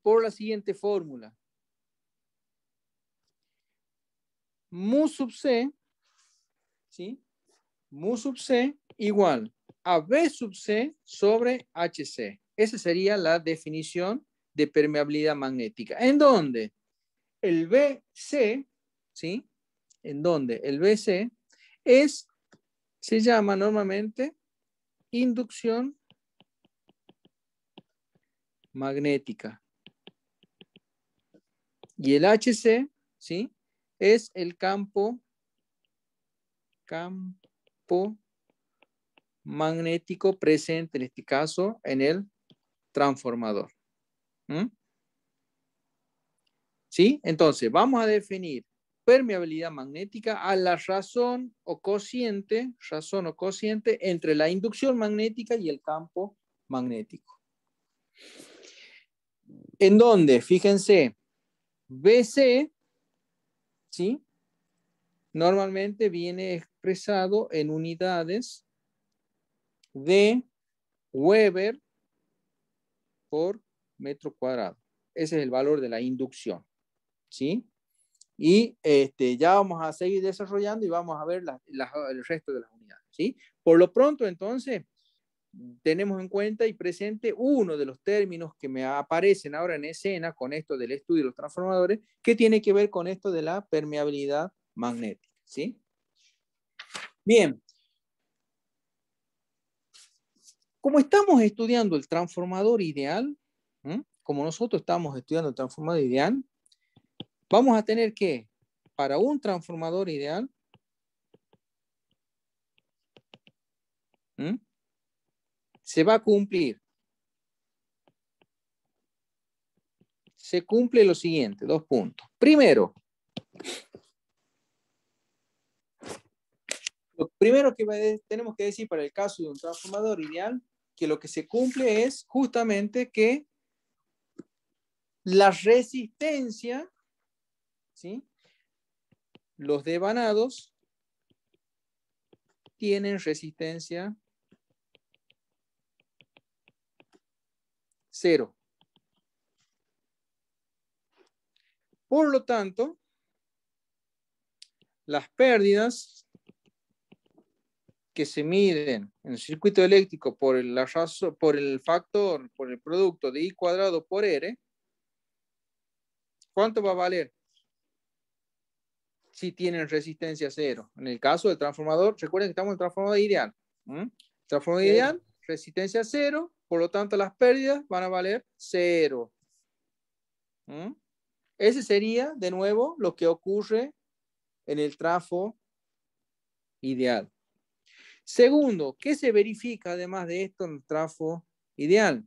por la siguiente fórmula. Mu sub C ¿sí? Mu sub C igual a B sub C sobre HC. Esa sería la definición de permeabilidad magnética. ¿En dónde? El BC, ¿sí? En donde el BC es, se llama normalmente inducción magnética. Y el HC, ¿sí? Es el campo campo magnético presente, en este caso, en el transformador. ¿Mm? ¿Sí? Entonces, vamos a definir permeabilidad magnética a la razón o cociente, razón o cociente entre la inducción magnética y el campo magnético. En donde, fíjense, BC, ¿sí? normalmente viene expresado en unidades de Weber por metro cuadrado. Ese es el valor de la inducción. ¿Sí? Y este, ya vamos a seguir desarrollando y vamos a ver el resto de las unidades. ¿sí? Por lo pronto, entonces, tenemos en cuenta y presente uno de los términos que me aparecen ahora en escena con esto del estudio de los transformadores, que tiene que ver con esto de la permeabilidad magnética. ¿sí? Bien. Como estamos estudiando el transformador ideal, como nosotros estamos estudiando el transformador ideal, vamos a tener que, para un transformador ideal, se va a cumplir se cumple lo siguiente, dos puntos. Primero, Lo primero que tenemos que decir para el caso de un transformador ideal, que lo que se cumple es justamente que la resistencia, ¿sí? los devanados tienen resistencia cero. Por lo tanto, las pérdidas que se miden en el circuito eléctrico por el, factor, por el producto de I cuadrado por R, ¿cuánto va a valer? Si tienen resistencia cero. En el caso del transformador, recuerden que estamos en el transformador ideal. Transformador ideal, resistencia cero, por lo tanto las pérdidas van a valer cero. Ese sería, de nuevo, lo que ocurre en el trafo ideal. Segundo, ¿qué se verifica además de esto en el trafo ideal?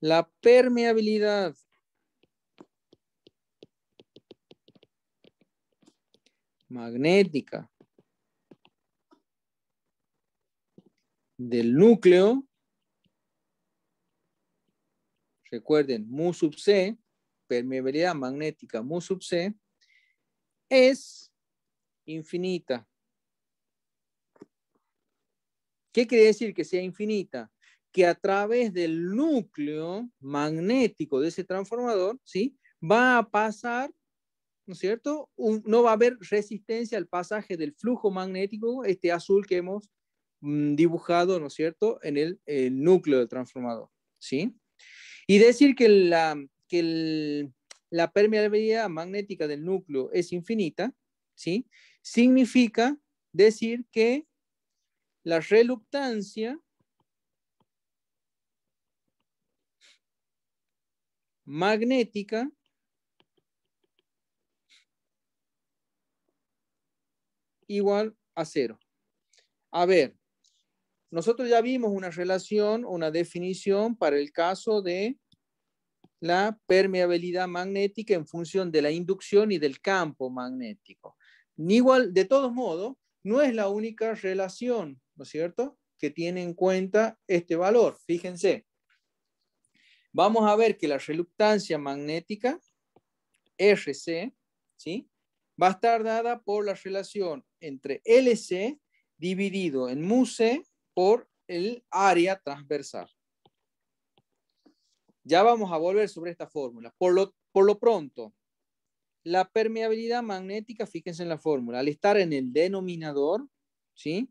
La permeabilidad. magnética del núcleo, recuerden, mu sub c, permeabilidad magnética mu sub c, es infinita. ¿Qué quiere decir que sea infinita? Que a través del núcleo magnético de ese transformador, ¿sí? Va a pasar, ¿no es cierto? no va a haber resistencia al pasaje del flujo magnético, este azul que hemos mm, dibujado, ¿no es cierto?, en el, núcleo del transformador, ¿sí? Y decir que la, que la permeabilidad magnética del núcleo es infinita, ¿sí? Significa decir que la reluctancia magnética igual a cero. A ver, nosotros ya vimos una relación, una definición para el caso de la permeabilidad magnética en función de la inducción y del campo magnético. Igual, de todos modos, no es la única relación ¿no es cierto? Que tiene en cuenta este valor. Fíjense, vamos a ver que la reluctancia magnética, RC, ¿sí? va a estar dada por la relación entre LC dividido en mu por el área transversal. Ya vamos a volver sobre esta fórmula. Por lo, por lo pronto, la permeabilidad magnética, fíjense en la fórmula, al estar en el denominador, ¿sí?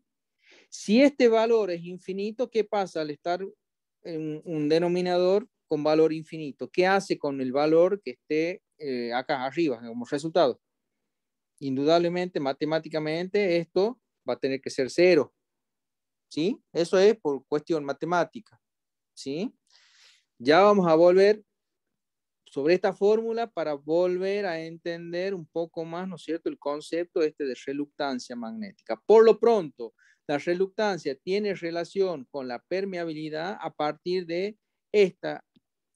Si este valor es infinito, ¿qué pasa al estar en un denominador con valor infinito? ¿Qué hace con el valor que esté eh, acá arriba como resultado? Indudablemente, matemáticamente, esto va a tener que ser cero. ¿Sí? Eso es por cuestión matemática. ¿Sí? Ya vamos a volver sobre esta fórmula para volver a entender un poco más, ¿no es cierto?, el concepto este de reluctancia magnética. Por lo pronto, la reluctancia tiene relación con la permeabilidad a partir de esta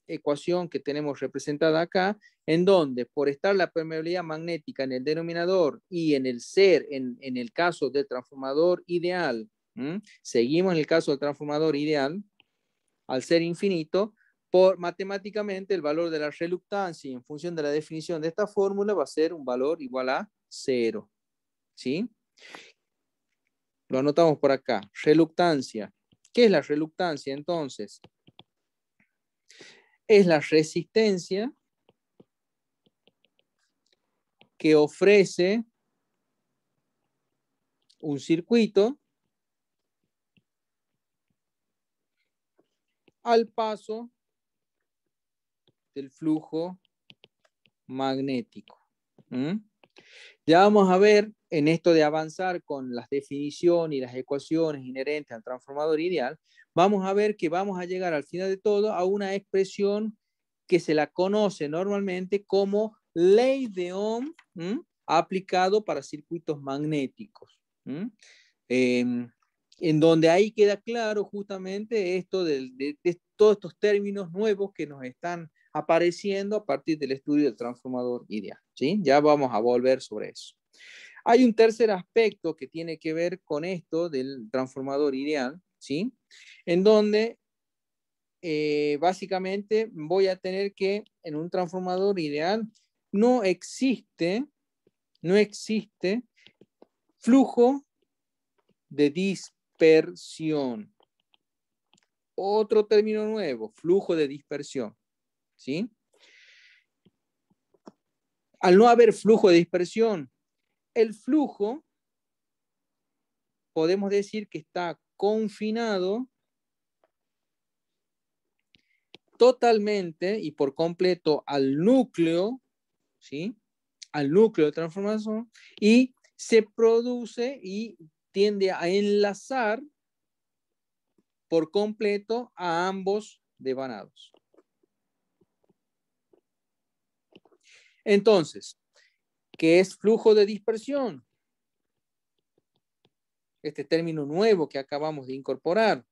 ecuación que tenemos representada acá, en donde por estar la permeabilidad magnética en el denominador y en el ser, en, el caso del transformador ideal, seguimos en el caso del transformador ideal, al ser infinito, por matemáticamente el valor de la reluctancia en función de la definición de esta fórmula va a ser un valor igual a cero. ¿Sí? Lo anotamos por acá. Reluctancia. ¿Qué es la reluctancia entonces? Es la resistencia que ofrece un circuito al paso del flujo magnético. Ya vamos a ver en esto de avanzar con las definiciones y las ecuaciones inherentes al transformador ideal, vamos a ver que vamos a llegar al final de todo a una expresión que se la conoce normalmente como ley de Ohm aplicado para circuitos magnéticos. Em, en donde ahí queda claro justamente esto de todos estos términos nuevos que nos están apareciendo a partir del estudio del transformador ideal. ¿sí? Ya vamos a volver sobre eso. Hay un tercer aspecto que tiene que ver con esto del transformador ideal, ¿sí? en donde eh, básicamente voy a tener que en un transformador ideal no existe, no existe flujo de dispersión. Otro término nuevo, flujo de dispersión. Al no haber flujo de dispersión, el flujo podemos decir que está confinado totalmente y por completo al núcleo, ¿sí? Al núcleo de transformación y se produce y tiende a enlazar por completo a ambos devanados. Entonces, ¿qué es flujo de dispersión? Este término nuevo que acabamos de incorporar.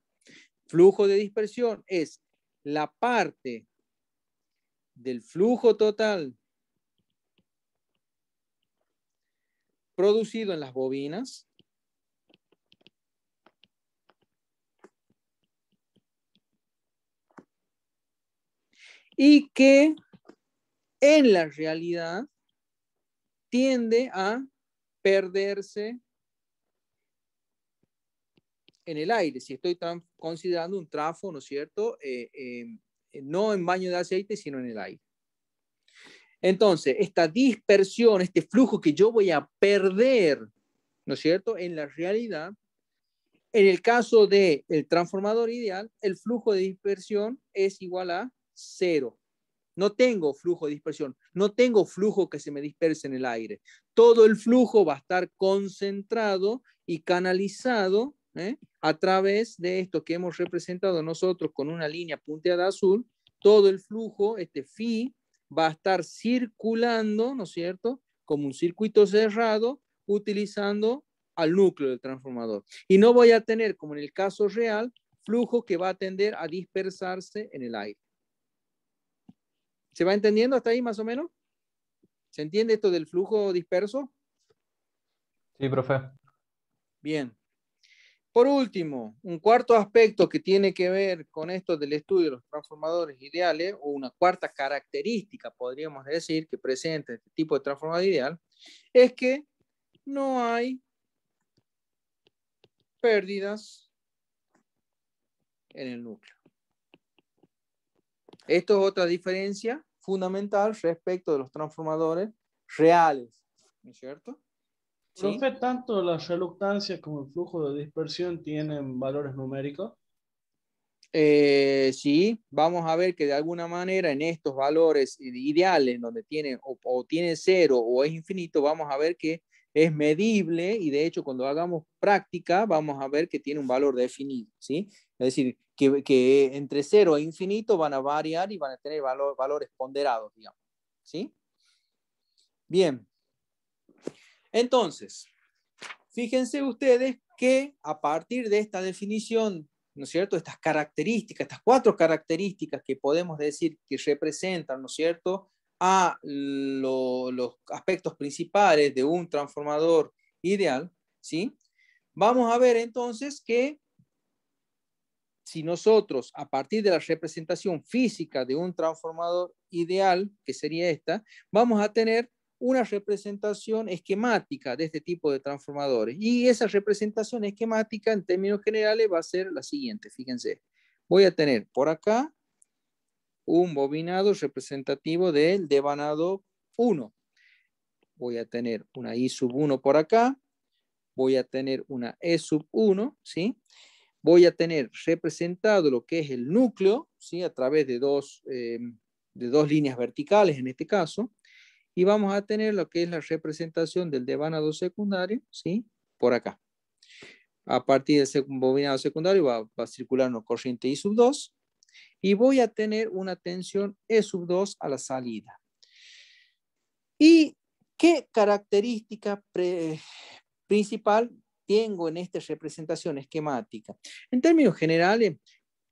Flujo de dispersión es la parte del flujo total producido en las bobinas y que en la realidad tiende a perderse en el aire. Si estoy considerando un trafo, ¿no es cierto? Eh, eh, no en baño de aceite, sino en el aire. Entonces, esta dispersión, este flujo que yo voy a perder, ¿no es cierto?, en la realidad, en el caso del el transformador ideal, el flujo de dispersión es igual a cero. No tengo flujo de dispersión, no tengo flujo que se me disperse en el aire. Todo el flujo va a estar concentrado y canalizado ¿eh? a través de esto que hemos representado nosotros con una línea punteada azul. Todo el flujo, este phi, va a estar circulando, ¿no es cierto? Como un circuito cerrado, utilizando al núcleo del transformador. Y no voy a tener, como en el caso real, flujo que va a tender a dispersarse en el aire. ¿Se va entendiendo hasta ahí más o menos? ¿Se entiende esto del flujo disperso? Sí, profe. Bien. Por último, un cuarto aspecto que tiene que ver con esto del estudio de los transformadores ideales, o una cuarta característica, podríamos decir, que presenta este tipo de transformador ideal, es que no hay pérdidas en el núcleo. Esto es otra diferencia fundamental respecto de los transformadores reales, ¿no es cierto? ¿Sí? Profe, tanto las reluctancias como el flujo de dispersión tienen valores numéricos. Eh, sí, vamos a ver que de alguna manera en estos valores ideales, donde tiene o, tiene cero o es infinito, vamos a ver que es medible y de hecho cuando hagamos práctica vamos a ver que tiene un valor definido, ¿sí? Es decir, que, entre cero e infinito van a variar y van a tener valores ponderados, digamos. ¿Sí? Bien. Entonces, fíjense ustedes que a partir de esta definición, ¿no es cierto? Estas características, estas cuatro características que podemos decir que representan, ¿no es cierto?, a los aspectos principales de un transformador ideal, ¿sí? Vamos a ver entonces que si nosotros, a partir de la representación física de un transformador ideal, que sería esta, vamos a tener una representación esquemática de este tipo de transformadores. Y esa representación esquemática, en términos generales, va a ser la siguiente. Fíjense, voy a tener por acá un bobinado representativo del devanado 1. Voy a tener una I sub 1 por acá. Voy a tener una E sub 1, ¿sí? sí voy a tener representado lo que es el núcleo, ¿sí? a través de dos, em, de dos líneas verticales en este caso, y vamos a tener lo que es la representación del devanado secundario, ¿sí? por acá. A partir del bobinado secundario va, a circular una corriente I sub 2 y voy a tener una tensión E sub 2 a la salida. ¿Y qué característica principal tengo en esta representación esquemática. En términos generales,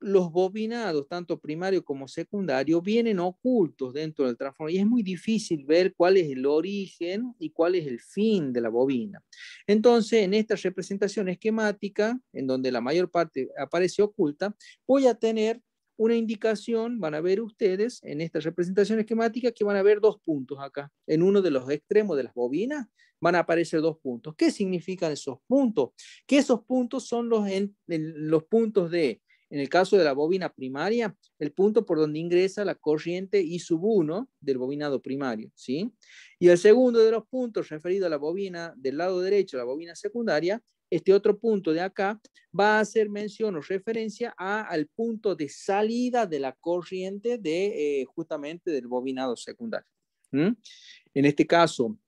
los bobinados, tanto primario como secundario, vienen ocultos dentro del transformador y es muy difícil ver cuál es el origen y cuál es el fin de la bobina. Entonces, en esta representación esquemática, en donde la mayor parte aparece oculta, voy a tener una indicación, van a ver ustedes en esta representación esquemática que van a ver dos puntos acá. En uno de los extremos de las bobinas van a aparecer dos puntos. ¿Qué significan esos puntos? Que esos puntos son los, en, los puntos de, en el caso de la bobina primaria, el punto por donde ingresa la corriente I sub 1 del bobinado primario. ¿sí? Y el segundo de los puntos referido a la bobina del lado derecho, la bobina secundaria, este otro punto de acá va a hacer mención o referencia al punto de salida de la corriente de eh, justamente del bobinado secundario. En este caso,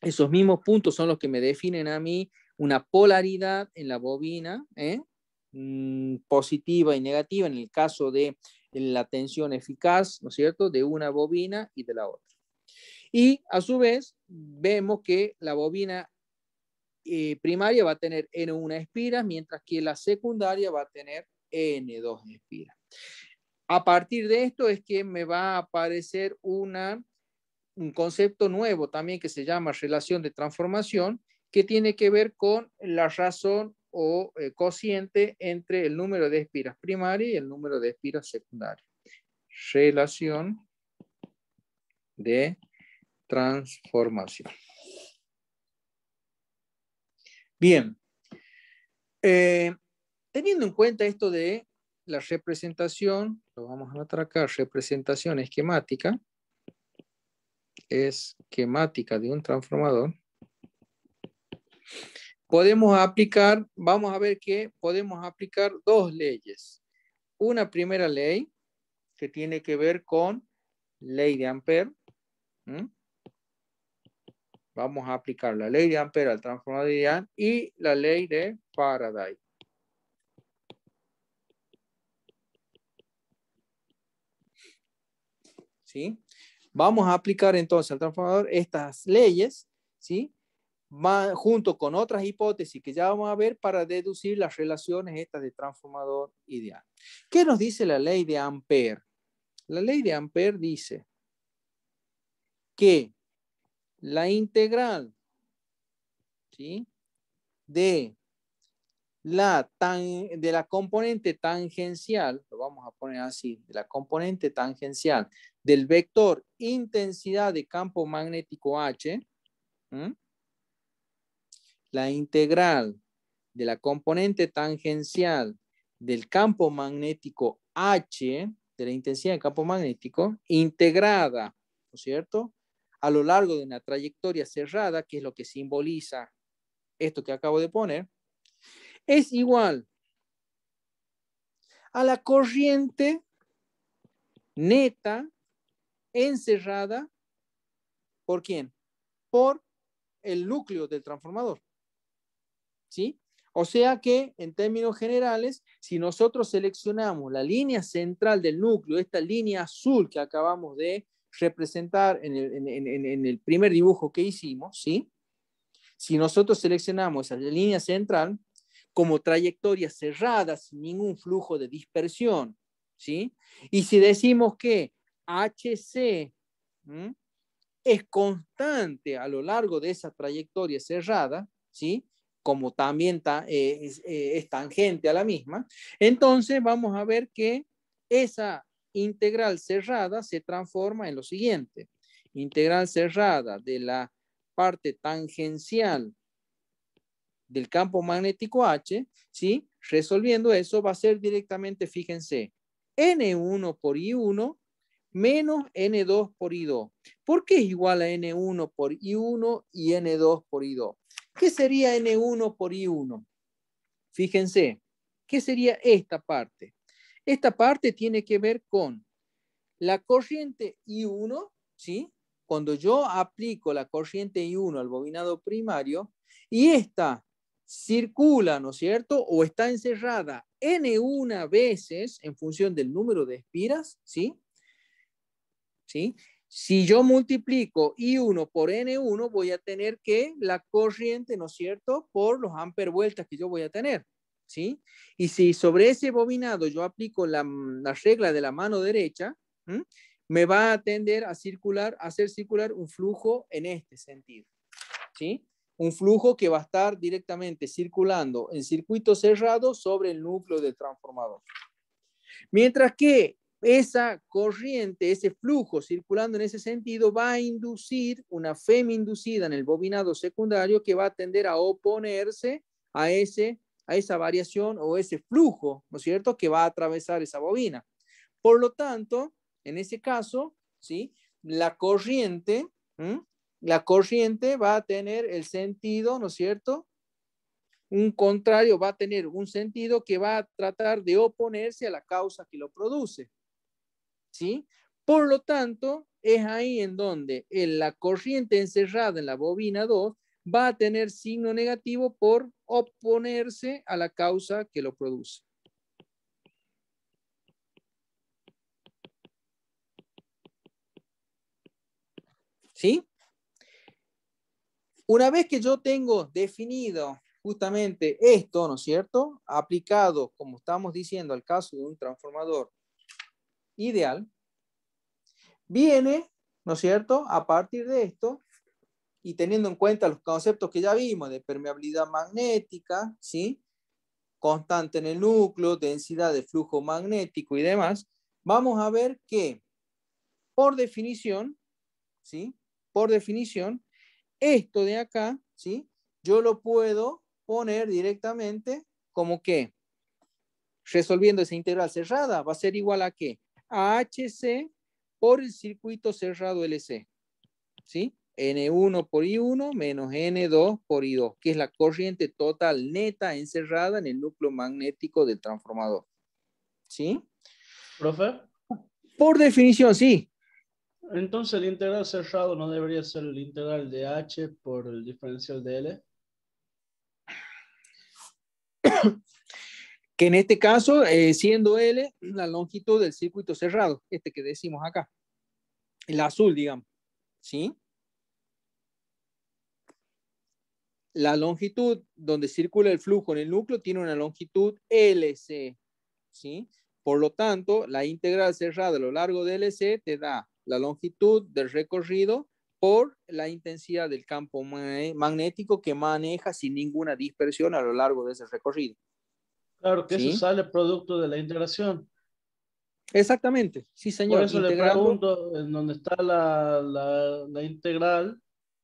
esos mismos puntos son los que me definen a mí una polaridad en la bobina, ¿eh? mm, positiva y negativa en el caso de la tensión eficaz, ¿no es cierto?, de una bobina y de la otra. Y a su vez, vemos que la bobina eh, primaria va a tener N1 espiras, mientras que la secundaria va a tener N2 espiras. A partir de esto es que me va a aparecer un concepto nuevo también que se llama relación de transformación, que tiene que ver con la razón o eh, cociente entre el número de espiras primaria y el número de espiras secundaria. Relación de transformación. Bien. Eh, teniendo en cuenta esto de la representación, lo vamos a atracar acá, representación esquemática, esquemática de un transformador, podemos aplicar, vamos a ver que podemos aplicar dos leyes. Una primera ley que tiene que ver con ley de Ampere, Vamos a aplicar la ley de Ampere al transformador ideal y la ley de Faraday. ¿Sí? Vamos a aplicar entonces al transformador estas leyes, ¿sí? junto con otras hipótesis que ya vamos a ver para deducir las relaciones estas de transformador ideal. ¿Qué nos dice la ley de Ampere? La ley de Ampere dice que la integral, De la, de la componente tangencial, lo vamos a poner así, de la componente tangencial del vector intensidad de campo magnético H, la integral de la componente tangencial del campo magnético H, de la intensidad de campo magnético, integrada, ¿no es cierto? a lo largo de una trayectoria cerrada, que es lo que simboliza esto que acabo de poner, es igual a la corriente neta encerrada por quién? Por el núcleo del transformador. ¿Sí? O sea que, en términos generales, si nosotros seleccionamos la línea central del núcleo, esta línea azul que acabamos de representar en el, primer dibujo que hicimos, ¿sí? Si nosotros seleccionamos la línea central como trayectoria cerrada, sin ningún flujo de dispersión, ¿sí? Y si decimos que HC es constante a lo largo de esa trayectoria cerrada, ¿sí? como también eh, eh, es, tangente a la misma, entonces vamos a ver que esa integral cerrada se transforma en lo siguiente. Integral cerrada de la parte tangencial del campo magnético H, ¿sí? Resolviendo eso va a ser directamente, fíjense, N1 por I1 menos N2 por I2. ¿Por qué es igual a N1 por I1 y N2 por I2? ¿Qué sería N1 por I1? Fíjense, ¿qué sería esta parte? Esta parte tiene que ver con la corriente I1, ¿sí? Cuando yo aplico la corriente I1 al bobinado primario y esta circula, ¿no es cierto? O está encerrada N1 veces en función del número de espiras, ¿sí? Si yo multiplico I1 por N1, voy a tener que la corriente, ¿no es cierto?, por los amper vueltas que yo voy a tener. Y si sobre ese bobinado yo aplico la, mm, regla de la mano derecha, me va a tender a circular, a hacer circular un flujo en este sentido, ¿sí? Un flujo que va a estar directamente circulando en circuito cerrado sobre el núcleo del transformador. Mientras que esa corriente, ese flujo circulando en ese sentido va a inducir una FEM inducida en el bobinado secundario que va a tender a oponerse a ese a esa variación o ese flujo, ¿no es cierto?, que va a atravesar esa bobina. Por lo tanto, en ese caso, ¿sí? La corriente, la corriente va a tener el sentido, ¿no es cierto? Un contrario va a tener un sentido que va a tratar de oponerse a la causa que lo produce. ¿Sí? Por lo tanto, es ahí en donde la corriente encerrada en la bobina 2 va a tener signo negativo por oponerse a la causa que lo produce. ¿Sí? Una vez que yo tengo definido justamente esto, ¿no es cierto? Aplicado, como estamos diciendo, al caso de un transformador ideal, viene, ¿no es cierto? A partir de esto, y teniendo en cuenta los conceptos que ya vimos de permeabilidad magnética, ¿sí? constante en el núcleo, densidad de flujo magnético y demás, vamos a ver que por definición, ¿sí? por definición, esto de acá, ¿sí? yo lo puedo poner directamente como que resolviendo esa integral cerrada va a ser igual a qué? A HC por el circuito cerrado LC. ¿Sí? N1 por I1 menos N2 por I2, que es la corriente total neta encerrada en el núcleo magnético del transformador. ¿Sí? ¿Profe? Por definición, sí. Entonces el integral cerrado no debería ser el integral de H por el diferencial de L. que en este caso, eh, siendo L, la longitud del circuito cerrado, este que decimos acá, el azul, digamos. ¿Sí? La longitud donde circula el flujo en el núcleo tiene una longitud LC, ¿sí? Por lo tanto, la integral cerrada a lo largo de LC te da la longitud del recorrido por la intensidad del campo magnético que maneja sin ninguna dispersión a lo largo de ese recorrido. Claro que eso sale producto de la integración. Exactamente, sí señor. Por eso le pregunto en dónde está la, la, la integral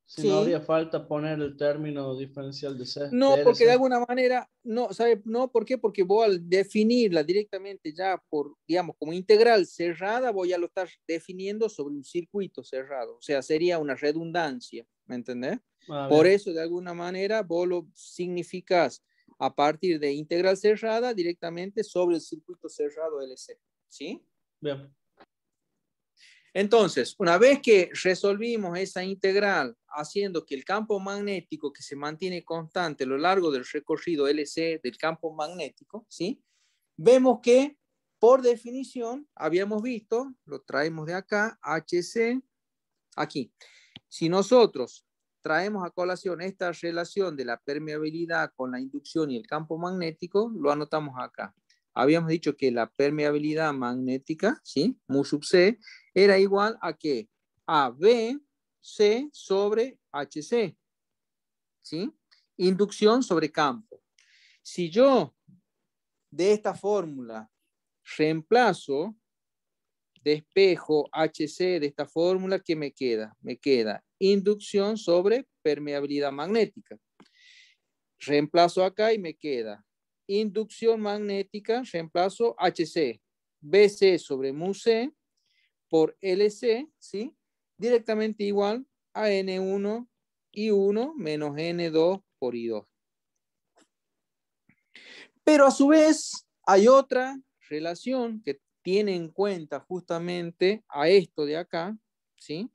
si sí. no haría falta poner el término diferencial de C. No, e, porque de alguna manera, no, ¿sabe? No, ¿por qué? Porque voy a definirla directamente ya por, digamos, como integral cerrada, voy a lo estar definiendo sobre un circuito cerrado. O sea, sería una redundancia, ¿me entendés? Ah, por eso, de alguna manera, vos lo significas a partir de integral cerrada directamente sobre el circuito cerrado LC, ¿sí? Bien. Entonces, una vez que resolvimos esa integral haciendo que el campo magnético que se mantiene constante a lo largo del recorrido LC del campo magnético, ¿sí? vemos que por definición habíamos visto, lo traemos de acá, HC, aquí. Si nosotros traemos a colación esta relación de la permeabilidad con la inducción y el campo magnético, lo anotamos acá. Habíamos dicho que la permeabilidad magnética, ¿sí? mu sub c, era igual a que a C sobre HC. ¿Sí? Inducción sobre campo. Si yo de esta fórmula reemplazo despejo HC de esta fórmula, ¿qué me queda? Me queda inducción sobre permeabilidad magnética. Reemplazo acá y me queda inducción magnética, reemplazo HC, BC sobre MUC por LC, ¿sí? Directamente igual a N1 y 1 menos N2 por I2. Pero a su vez hay otra relación que tiene en cuenta justamente a esto de acá, ¿sí?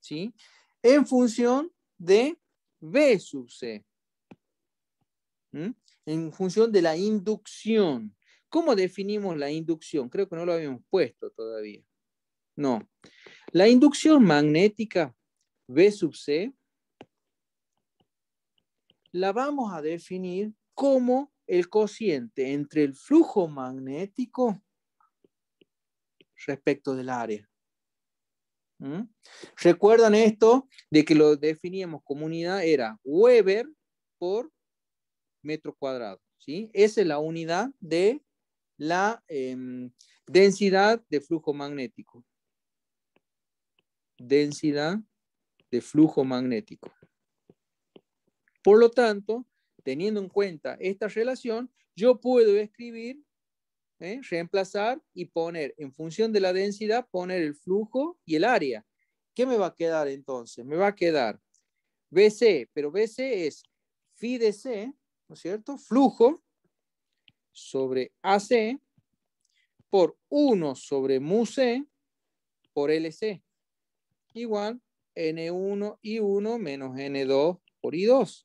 ¿Sí? En función de B sub C. En función de la inducción. ¿Cómo definimos la inducción? Creo que no lo habíamos puesto todavía. No. La inducción magnética B sub C la vamos a definir como el cociente entre el flujo magnético respecto del área. ¿Mm? ¿Recuerdan esto de que lo definíamos como unidad? Era Weber por metro cuadrado. ¿sí? Esa es la unidad de la em, densidad de flujo magnético. Densidad de flujo magnético. Por lo tanto, teniendo en cuenta esta relación, yo puedo escribir, ¿eh? reemplazar y poner, en función de la densidad, poner el flujo y el área. ¿Qué me va a quedar entonces? Me va a quedar BC, pero BC es phi de ¿no es cierto? Flujo sobre AC por 1 sobre mu C por LC. Igual N1 y 1 menos N2 por I2.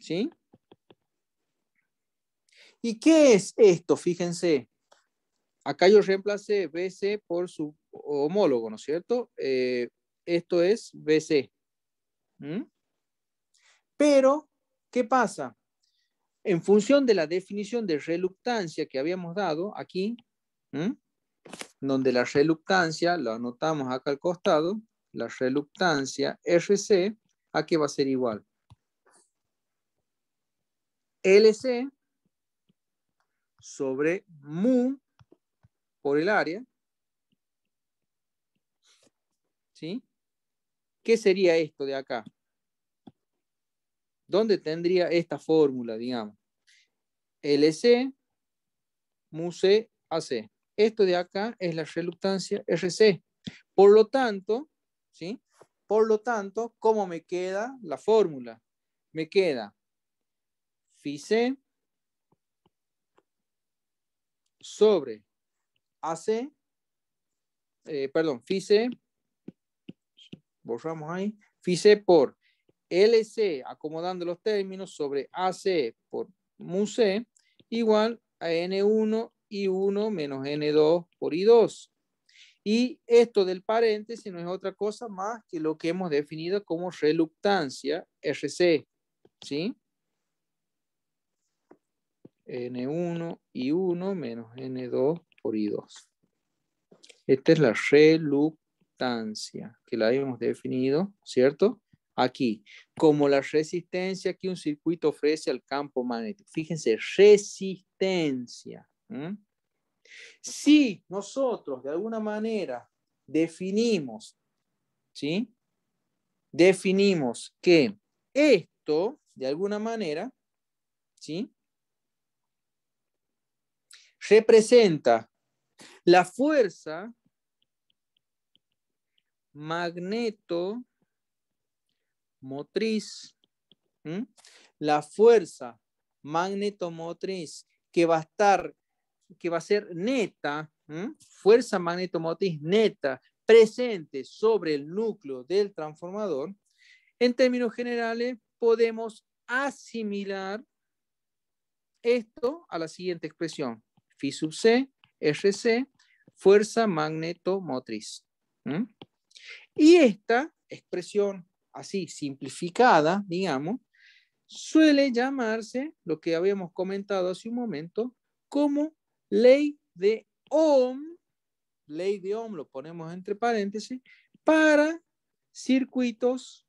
¿Sí? ¿Y qué es esto? Fíjense. Acá yo reemplacé BC por su homólogo, ¿no es cierto? Eh, esto es BC. ¿qué Pero, ¿qué pasa? en función de la definición de reluctancia que habíamos dado aquí, donde la reluctancia, lo anotamos acá al costado, la reluctancia RC, ¿a qué va a ser igual? LC sobre mu por el área, ¿sí? ¿Qué sería esto de acá? ¿Dónde tendría esta fórmula, digamos? LC, A AC. Esto de acá es la reluctancia RC. Por lo tanto, ¿sí? Por lo tanto, ¿cómo me queda la fórmula? Me queda C. sobre AC, eh, perdón, C. borramos ahí, C por LC, acomodando los términos, sobre AC por mu igual a N1 i 1 menos N2 por I2. Y esto del paréntesis no es otra cosa más que lo que hemos definido como reluctancia RC. ¿Sí? N1 y 1 menos N2 por I2. Esta es la reluctancia que la hemos definido, ¿cierto? aquí, como la resistencia que un circuito ofrece al campo magnético. Fíjense, resistencia. Si nosotros de alguna manera definimos, ¿sí? Definimos que esto, de alguna manera, ¿sí? Representa la fuerza magneto motriz, la fuerza magnetomotriz que va a estar, que va a ser neta, fuerza fuerza magnetomotriz neta presente sobre el núcleo del transformador, en términos generales podemos asimilar esto a la siguiente expresión, phi sub c, rc, fuerza magnetomotriz. motriz Y esta expresión así simplificada, digamos, suele llamarse, lo que habíamos comentado hace un momento, como ley de Ohm, ley de Ohm, lo ponemos entre paréntesis, para circuitos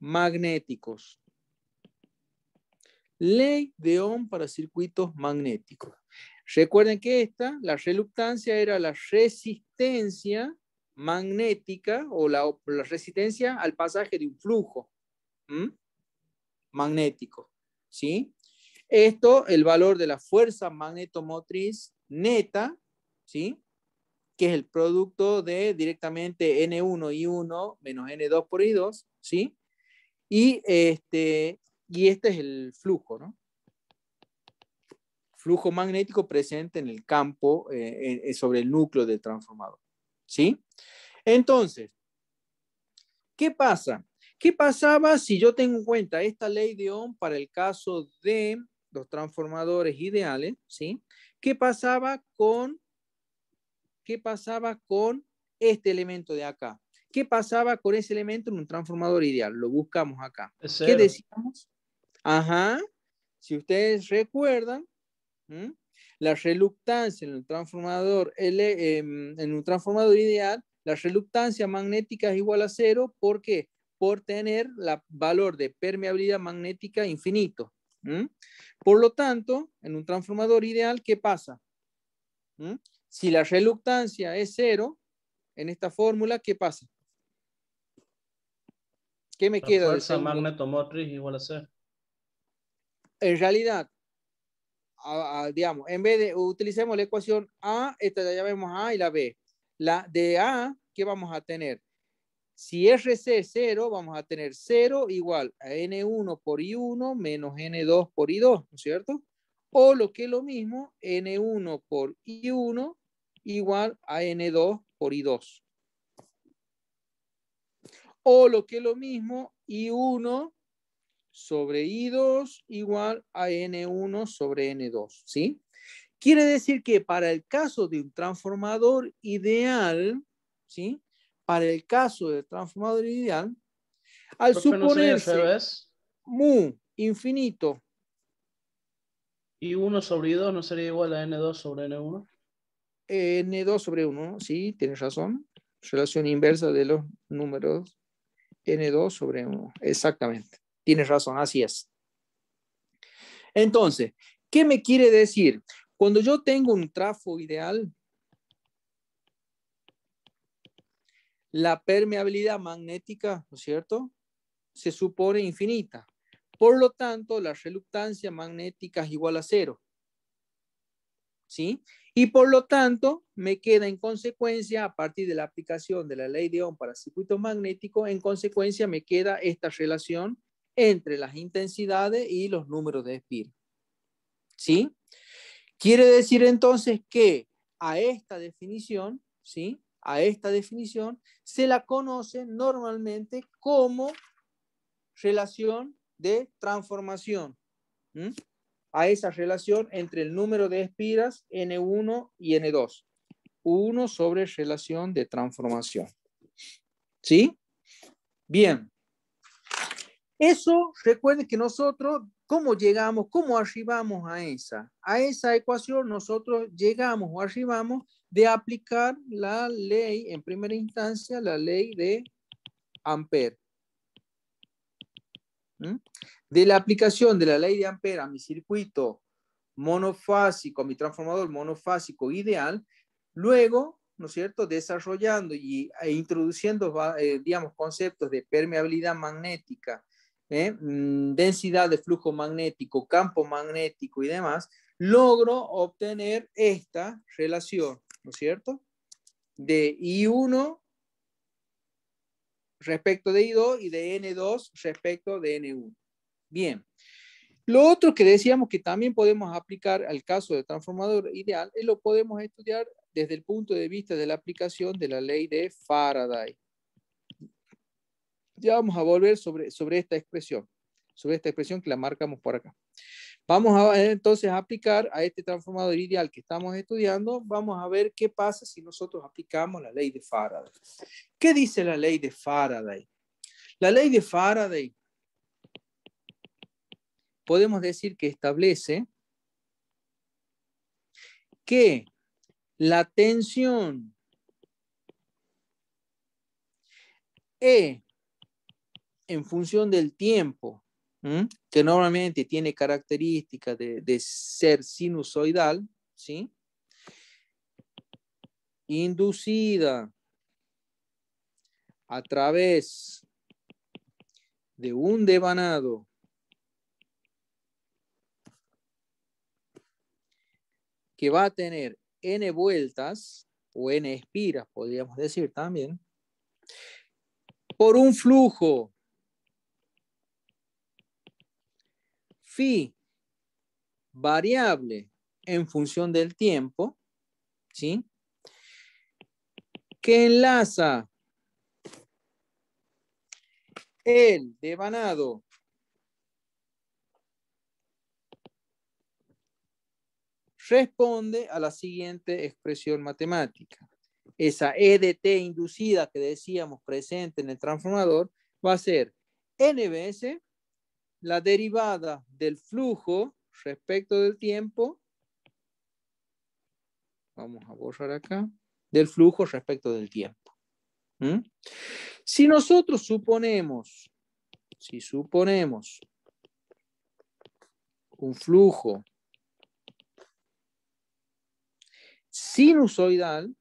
magnéticos. Ley de Ohm para circuitos magnéticos. Recuerden que esta, la reluctancia, era la resistencia magnética o la, resistencia al pasaje de un flujo magnético. ¿sí? Esto, el valor de la fuerza magnetomotriz neta, ¿sí? que es el producto de directamente N1 y 1 menos N2 por I2, ¿sí? Y este, y este es el flujo, ¿no? Flujo magnético presente en el campo eh, eh, sobre el núcleo del transformador. ¿sí? Entonces, ¿qué pasa? ¿Qué pasaba si yo tengo en cuenta esta ley de Ohm para el caso de los transformadores ideales, ¿sí? ¿Qué pasaba con qué pasaba con este elemento de acá? ¿Qué pasaba con ese elemento en un transformador ideal? Lo buscamos acá. ¿Qué decíamos? Ajá. Si ustedes recuerdan, la reluctancia en, el transformador em, en un transformador ideal, la reluctancia magnética es igual a cero. porque Por tener el valor de permeabilidad magnética infinito. Por lo tanto, en un transformador ideal, ¿qué pasa? Si la reluctancia es cero, en esta fórmula, ¿qué pasa? ¿Qué me la queda? Fuerza magnetomotriz igual a cero. En realidad, digamos, en vez de utilicemos la ecuación A, esta ya vemos A y la B. La de A, ¿qué vamos a tener? Si RC es 0, vamos a tener 0 igual a N1 por I1 menos N2 por I2, ¿no es cierto? O lo que es lo mismo, N1 por I1 igual a N2 por I2. O lo que es lo mismo, I1 sobre I2 igual a N1 sobre N2, ¿sí? Quiere decir que para el caso de un transformador ideal, ¿sí? Para el caso del transformador ideal, al suponerse mu infinito. ¿Y 1 sobre I2 no sería igual a N2 sobre N1? N2 sobre 1, sí, tienes razón. Relación inversa de los números N2 sobre 1, exactamente. Tienes razón, así es. Entonces, ¿qué me quiere decir? Cuando yo tengo un trafo ideal, la permeabilidad magnética, ¿no es cierto? Se supone infinita. Por lo tanto, la reluctancia magnética es igual a cero. ¿Sí? Y por lo tanto, me queda en consecuencia, a partir de la aplicación de la ley de Ohm para circuito magnético en consecuencia me queda esta relación entre las intensidades y los números de espiras. ¿Sí? Quiere decir entonces que a esta definición, ¿sí? A esta definición se la conoce normalmente como relación de transformación. A esa relación entre el número de espiras N1 y N2. 1 sobre relación de transformación. ¿Sí? Bien. Eso, recuerden que nosotros, ¿cómo llegamos, cómo arribamos a esa? A esa ecuación nosotros llegamos o arribamos de aplicar la ley, en primera instancia, la ley de Ampere. ¿Mm? De la aplicación de la ley de Ampere a mi circuito monofásico, a mi transformador monofásico ideal, luego ¿no es cierto?, desarrollando y, e introduciendo, eh, digamos, conceptos de permeabilidad magnética ¿eh? Mm, densidad de flujo magnético, campo magnético y demás, logro obtener esta relación, ¿no es cierto? De I1 respecto de I2 y de N2 respecto de N1. Bien. Lo otro que decíamos que también podemos aplicar al caso del transformador ideal es eh, lo podemos estudiar desde el punto de vista de la aplicación de la ley de Faraday ya vamos a volver sobre, sobre esta expresión, sobre esta expresión que la marcamos por acá. Vamos a, entonces aplicar a este transformador ideal que estamos estudiando, vamos a ver qué pasa si nosotros aplicamos la ley de Faraday. ¿Qué dice la ley de Faraday? La ley de Faraday podemos decir que establece que la tensión E en función del tiempo, que normalmente tiene características de, de, ser sinusoidal, ¿sí? inducida a través de un devanado que va a tener n vueltas o n espiras, podríamos decir también, por un flujo phi variable en función del tiempo, ¿sí? Que enlaza el devanado responde a la siguiente expresión matemática. Esa EDT inducida que decíamos presente en el transformador va a ser NBS la derivada del flujo respecto del tiempo, vamos a borrar acá, del flujo respecto del tiempo. Si nosotros suponemos, si suponemos un flujo sinusoidal,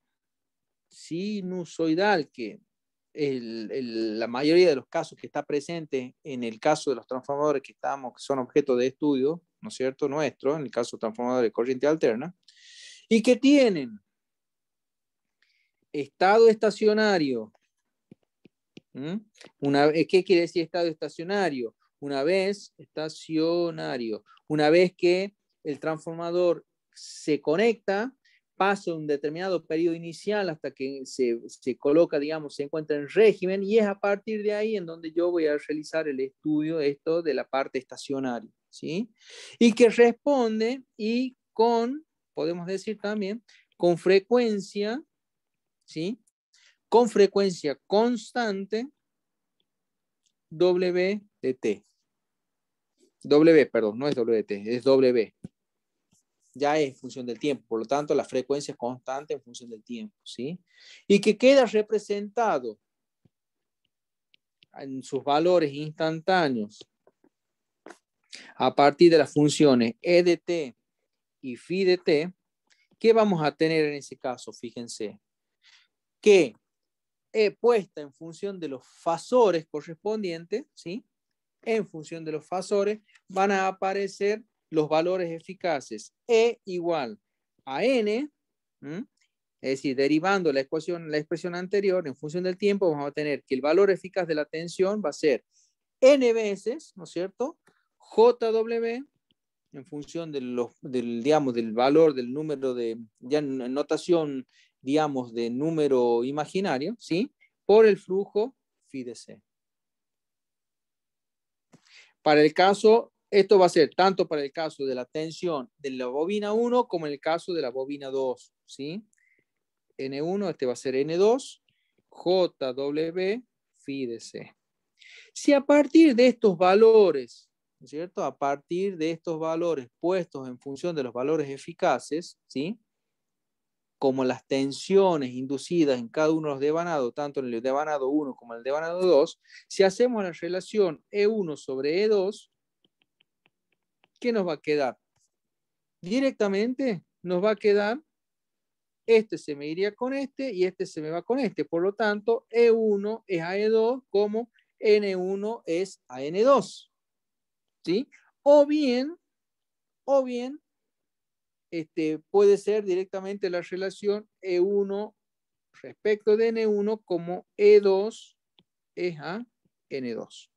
sinusoidal que la mayoría de los casos que está presente en el caso de los transformadores que, estamos, que son objeto de estudio, ¿no es cierto?, nuestro, en el caso de transformadores de corriente alterna, y que tienen estado estacionario. ¿Qué quiere decir estado estacionario? Una vez estacionario, una vez que el transformador se conecta paso un determinado periodo inicial hasta que se, se, coloca, digamos, se encuentra en régimen y es a partir de ahí en donde yo voy a realizar el estudio esto de la parte estacionaria, ¿sí? Y que responde y con, podemos decir también, con frecuencia, ¿sí? Con frecuencia constante W de T. W, perdón, no es W es W, ya es en función del tiempo, por lo tanto la frecuencia es constante en función del tiempo, ¿sí? Y que queda representado en sus valores instantáneos a partir de las funciones e de t y phi de t, ¿qué vamos a tener en ese caso? Fíjense, que he puesta en función de los fasores correspondientes, ¿sí? En función de los fasores van a aparecer los valores eficaces E igual a N, es decir, derivando la ecuación, la expresión anterior en función del tiempo, vamos a tener que el valor eficaz de la tensión va a ser N veces, ¿no es cierto? JW en función de los, del, digamos, del valor del número de, ya en notación, digamos, de número imaginario, ¿sí? Por el flujo phi de C. Para el caso esto va a ser tanto para el caso de la tensión de la bobina 1 como en el caso de la bobina 2, ¿sí? N1, este va a ser N2, JW, phi de C. Si a partir de estos valores, cierto? A partir de estos valores puestos en función de los valores eficaces, ¿sí? Como las tensiones inducidas en cada uno de los devanados, tanto en el devanado 1 como en el devanado 2, si hacemos la relación E1 sobre E2, ¿qué nos va a quedar? Directamente nos va a quedar, este se me iría con este y este se me va con este. Por lo tanto, E1 es a E2 como N1 es a N2. ¿Sí? O bien, o bien, este, puede ser directamente la relación E1 respecto de N1 como E2 es a N2.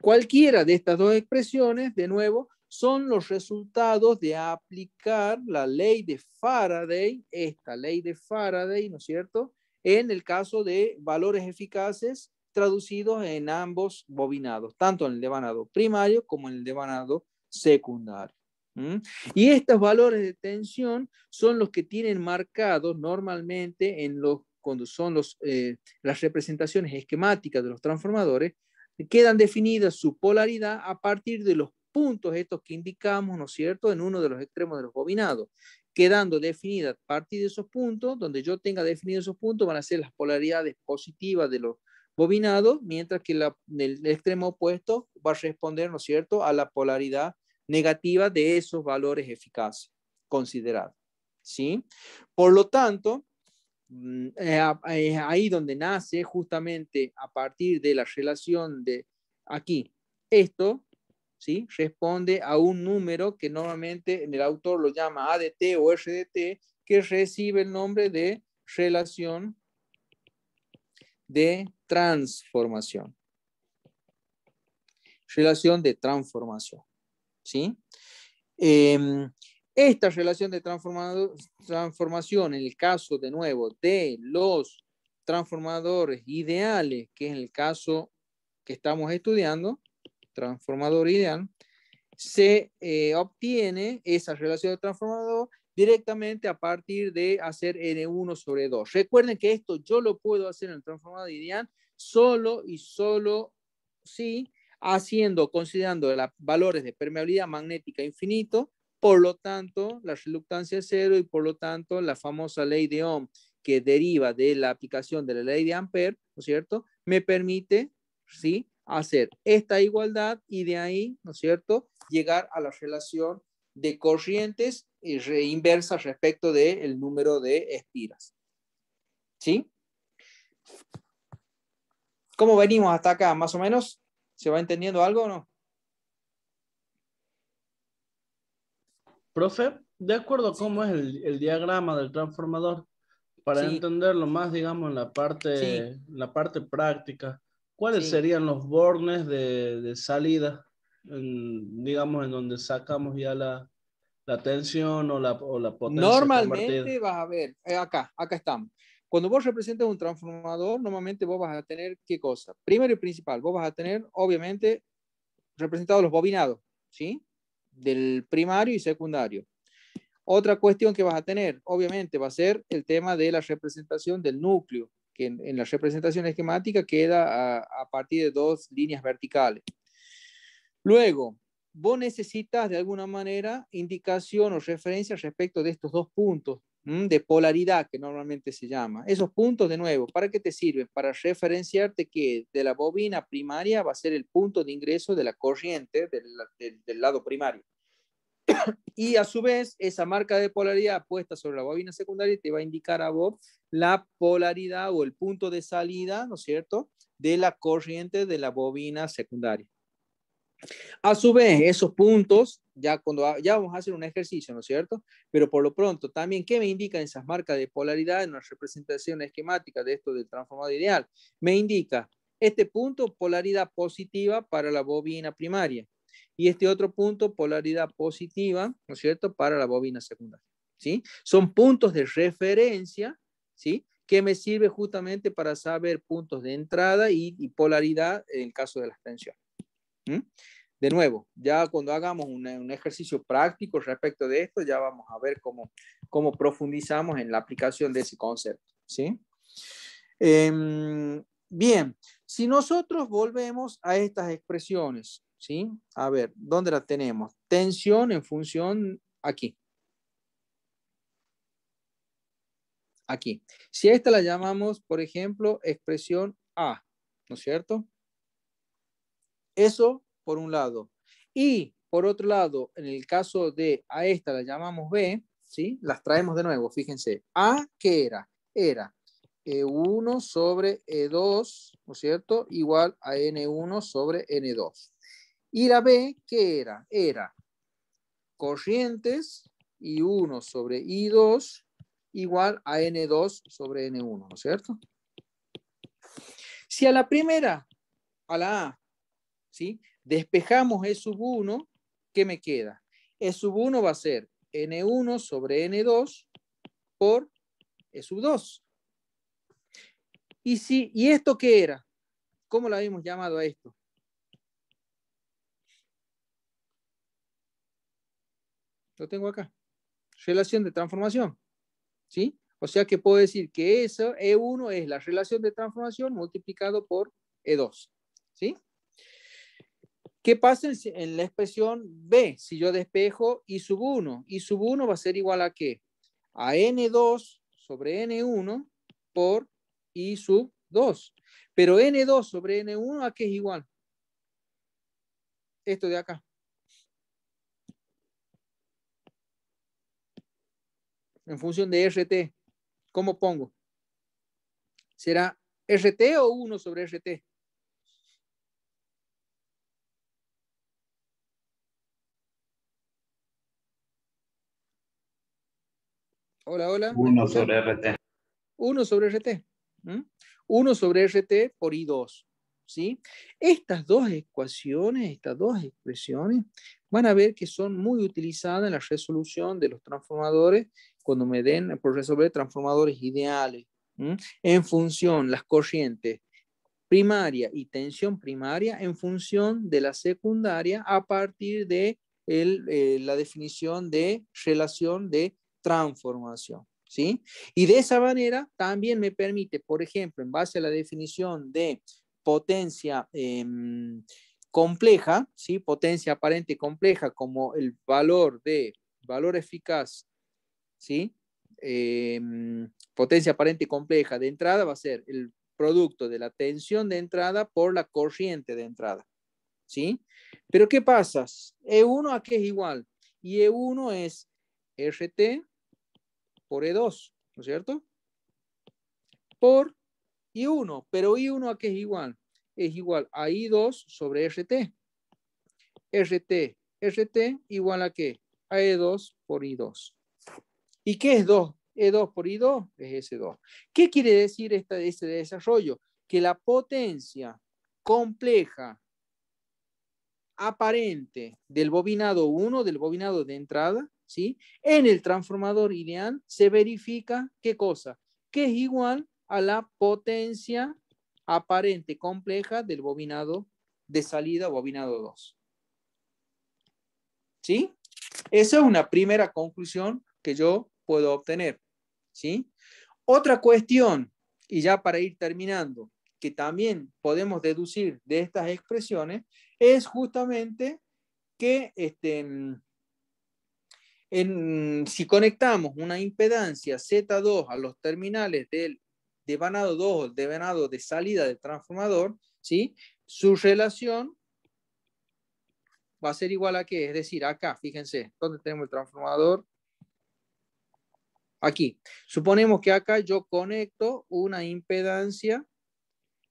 Cualquiera de estas dos expresiones, de nuevo, son los resultados de aplicar la ley de Faraday, esta ley de Faraday, ¿no es cierto?, en el caso de valores eficaces traducidos en ambos bobinados, tanto en el devanado primario como en el devanado secundario. Y estos valores de tensión son los que tienen marcados normalmente en los, cuando son los, eh, las representaciones esquemáticas de los transformadores, quedan definidas su polaridad a partir de los puntos estos que indicamos, ¿no es cierto?, en uno de los extremos de los bobinados, quedando definida a partir de esos puntos, donde yo tenga definidos esos puntos, van a ser las polaridades positivas de los bobinados, mientras que el extremo opuesto va a responder, ¿no es cierto?, a la polaridad negativa de esos valores eficaces considerados, ¿sí? Por lo tanto, Mm, eh, ahí donde nace justamente a partir de la relación de aquí. Esto ¿sí? responde a un número que normalmente en el autor lo llama ADT o RDT, que recibe el nombre de relación de transformación. Relación de transformación. ¿sí? Em, esta relación de transformación, en el caso de nuevo de los transformadores ideales, que es el caso que estamos estudiando, transformador ideal, se eh, obtiene esa relación de transformador directamente a partir de hacer N1 sobre 2. Recuerden que esto yo lo puedo hacer en el transformador ideal solo y solo si haciendo, considerando los valores de permeabilidad magnética infinito, por lo tanto, la reluctancia es cero y por lo tanto la famosa ley de Ohm que deriva de la aplicación de la ley de Ampere, ¿no es cierto? Me permite, ¿sí? Hacer esta igualdad y de ahí, ¿no es cierto? Llegar a la relación de corrientes inversas respecto del número de espiras. ¿Sí? ¿Cómo venimos hasta acá, más o menos? ¿Se va entendiendo algo o no? Profe, de acuerdo a cómo es el, diagrama del transformador, para entenderlo más, digamos, en la parte, la parte práctica, ¿cuáles serían los bornes de, salida, digamos, en donde sacamos ya la, tensión o la, potencia? Normalmente vas a ver, eh, acá, acá estamos. Cuando vos representas un transformador, normalmente vos vas a tener qué cosa. Primero y principal, vos vas a tener, obviamente, representados los bobinados, ¿sí? del primario y secundario. Otra cuestión que vas a tener, obviamente, va a ser el tema de la representación del núcleo, que en, la representación esquemática queda a, partir de dos líneas verticales. Luego, vos necesitas de alguna manera indicación o referencia respecto de estos dos puntos de polaridad que normalmente se llama. Esos puntos, de nuevo, ¿para qué te sirven? Para referenciarte que de la bobina primaria va a ser el punto de ingreso de la corriente del lado primario y a su vez, esa marca de polaridad puesta sobre la bobina secundaria te va a indicar a vos la polaridad o el punto de salida, ¿no es cierto?, de la corriente de la bobina secundaria. A su vez, esos puntos, ya, cuando, ya vamos a hacer un ejercicio, ¿no es cierto? Pero por lo pronto, también, ¿qué me indican esas marcas de polaridad en una representación esquemática de esto del transformado ideal? Me indica este punto, polaridad positiva para la bobina primaria y este otro punto, polaridad positiva, ¿no es cierto?, para la bobina secundaria, ¿sí? Son puntos de referencia, ¿sí? Que me sirve justamente para saber puntos de entrada y, polaridad en el caso de las tensiones. De nuevo, ya cuando hagamos un, ejercicio práctico respecto de esto, ya vamos a ver cómo, profundizamos en la aplicación de ese concepto, ¿sí? Em, bien, si nosotros volvemos a estas expresiones, ¿sí? A ver, ¿dónde la tenemos? Tensión en función aquí. Aquí. Si a esta la llamamos, por ejemplo, expresión A, ¿no es cierto? Eso por un lado. Y por otro lado, en el caso de a esta la llamamos B, ¿sí? Las traemos de nuevo, fíjense. A, ¿qué era? Era E1 sobre E2, ¿no es cierto? Igual a N1 sobre N2. Y la B, ¿qué era? Era corrientes I1 sobre I2 igual a N2 sobre N1, ¿no es cierto? Si a la primera, a la A, ¿sí? despejamos E 1, ¿qué me queda? E 1 va a ser N1 sobre N2 por E 2. ¿Y, si, ¿Y esto qué era? ¿Cómo lo habíamos llamado a esto? Lo tengo acá. Relación de transformación. ¿Sí? O sea que puedo decir que eso, E1 es la relación de transformación multiplicado por E2. ¿Sí? ¿Qué pasa en la expresión B? Si yo despejo I sub 1, ¿Y sub 1 va a ser igual a qué? A N2 sobre N1 por I sub 2. Pero N2 sobre N1, ¿a qué es igual? Esto de acá. en función de RT. ¿Cómo pongo? ¿Será RT o 1 sobre RT? Hola, hola. 1 sobre RT. 1 sobre RT. 1 sobre RT por I2. ¿sí? Estas dos ecuaciones, estas dos expresiones, van a ver que son muy utilizadas en la resolución de los transformadores cuando me den por resolver transformadores ideales en función las corrientes primaria y tensión primaria en función de la secundaria a partir de eh, la definición de relación de transformación. ¿sí? Y de esa manera también me permite, por ejemplo, en base a la definición de potencia em, compleja, ¿sí? potencia aparente compleja como el valor de valor eficaz ¿sí? Em, potencia aparente compleja de entrada va a ser el producto de la tensión de entrada por la corriente de entrada, ¿sí? Pero ¿qué pasa? E1 a qué es igual. Y E1 es RT por E2, ¿no es cierto? Por I1, pero I1 a qué es igual? Es igual a I2 sobre RT. RT, RT igual a qué? A E2 por I2. ¿Y qué es 2? E2 por I2 es S2. ¿Qué quiere decir este, desarrollo? Que la potencia compleja aparente del bobinado 1, del bobinado de entrada, ¿sí? en el transformador ideal se verifica qué cosa, que es igual a la potencia aparente compleja del bobinado de salida, o bobinado 2. ¿Sí? Esa es una primera conclusión que yo puedo obtener. ¿sí? Otra cuestión, y ya para ir terminando, que también podemos deducir de estas expresiones, es justamente que este, si conectamos una impedancia Z2 a los terminales del devanado 2 de de salida del transformador, ¿sí? su relación va a ser igual a qué, es decir, acá, fíjense, donde tenemos el transformador Aquí, suponemos que acá yo conecto una impedancia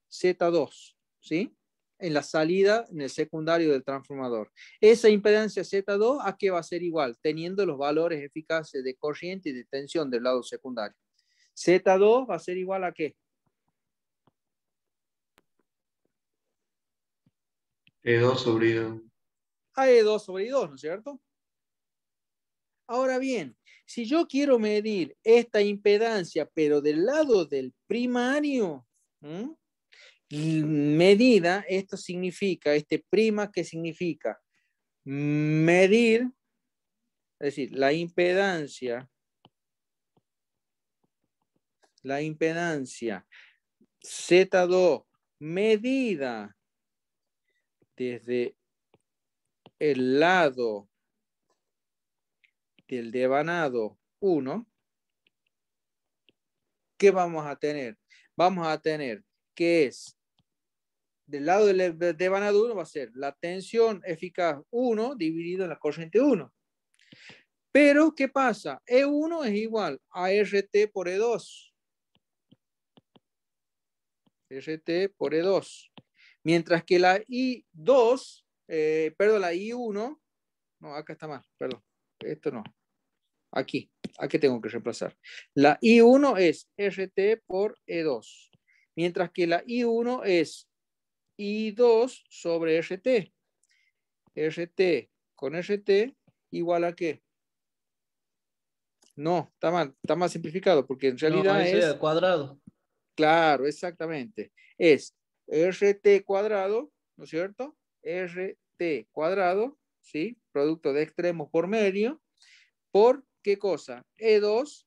Z2, ¿sí? En la salida, en el secundario del transformador. Esa impedancia Z2, ¿a qué va a ser igual? Teniendo los valores eficaces de corriente y de tensión del lado secundario. Z2 va a ser igual a qué? E2 sobre I2. A E2 sobre I2, ¿no es cierto? Ahora bien, si yo quiero medir esta impedancia, pero del lado del primario, medida, esto significa, este prima ¿qué significa medir, es decir, la impedancia, la impedancia Z2 medida desde el lado del devanado 1, ¿qué vamos a tener? Vamos a tener que es del lado del devanado 1 va a ser la tensión eficaz 1 dividido en la corriente 1. Pero, ¿qué pasa? E1 es igual a RT por E2. RT por E2. Mientras que la I2, eh, perdón, la I1, no, acá está mal, perdón, esto no, Aquí, aquí tengo que reemplazar. La I1 es RT por E2, mientras que la I1 es I2 sobre RT. RT con RT igual a qué? No, está está más simplificado porque en realidad es... cuadrado. Claro, exactamente. Es RT cuadrado, ¿no es cierto? RT cuadrado, ¿sí? Producto de extremos por medio, por ¿qué cosa? E2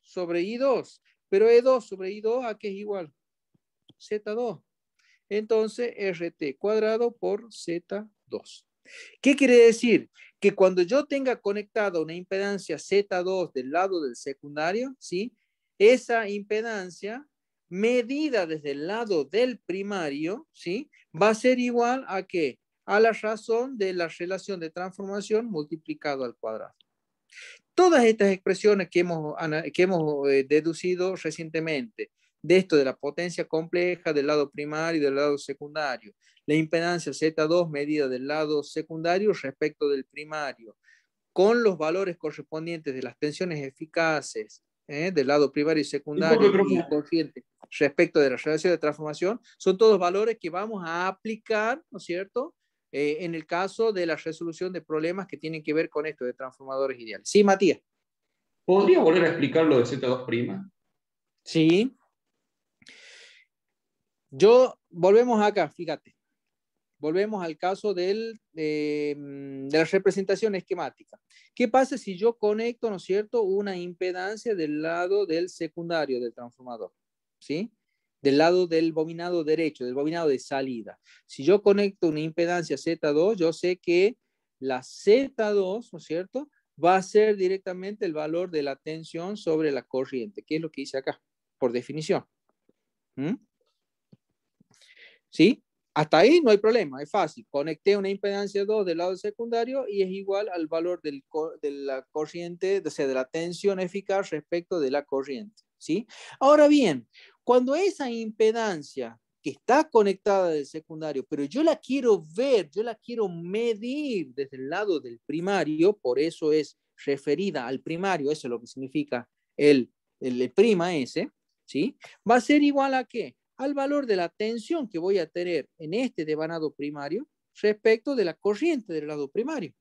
sobre I2. Pero E2 sobre I2, ¿a qué es igual? Z2. Entonces, RT cuadrado por Z2. ¿Qué quiere decir? Que cuando yo tenga conectada una impedancia Z2 del lado del secundario, ¿sí? Esa impedancia medida desde el lado del primario, ¿sí? Va a ser igual a qué? A la razón de la relación de transformación multiplicado al cuadrado todas estas expresiones que hemos, que hemos eh, deducido recientemente, de esto de la potencia compleja del lado primario y del lado secundario, la impedancia Z2 medida del lado secundario respecto del primario, con los valores correspondientes de las tensiones eficaces eh, del lado primario y secundario respecto de la relación de transformación, son todos valores que vamos a aplicar, ¿no es cierto?, eh, en el caso de la resolución de problemas que tienen que ver con esto de transformadores ideales. Sí, Matías. ¿Podría volver a explicar lo de Z2'? Sí. Yo, volvemos acá, fíjate. Volvemos al caso eh, de la representación esquemática. ¿Qué pasa si yo conecto, ¿no es cierto?, una impedancia del lado del secundario del transformador? ¿Sí? del lado del bobinado derecho, del bobinado de salida. Si yo conecto una impedancia Z2, yo sé que la Z2, ¿no es cierto?, va a ser directamente el valor de la tensión sobre la corriente, que es lo que hice acá, por definición. ¿Mm? ¿Sí? Hasta ahí no hay problema, es fácil. Conecté una impedancia 2 del lado secundario y es igual al valor de la corriente, o sea, de la tensión eficaz respecto de la corriente. ¿sí? Ahora bien, cuando esa impedancia que está conectada del secundario, pero yo la quiero ver, yo la quiero medir desde el lado del primario, por eso es referida al primario, eso es lo que significa el, el prima S, ¿sí? Va a ser igual a qué? Al valor de la tensión que voy a tener en este devanado primario respecto de la corriente del lado primario.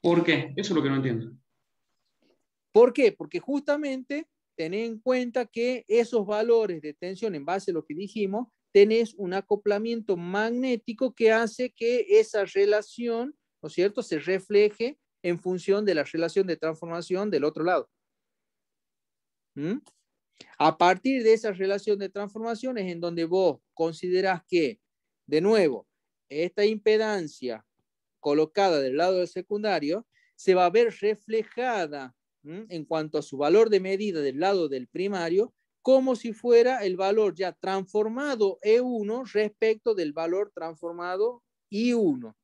¿Por qué? Eso es lo que no entiendo. ¿Por qué? Porque justamente tener en cuenta que esos valores de tensión, en base a lo que dijimos, tenés un acoplamiento magnético que hace que esa relación, ¿no es cierto?, se refleje en función de la relación de transformación del otro lado. ¿Mm? A partir de esa relación de transformación es en donde vos considerás que, de nuevo, esta impedancia colocada del lado del secundario se va a ver reflejada en cuanto a su valor de medida del lado del primario, como si fuera el valor ya transformado E1 respecto del valor transformado I1.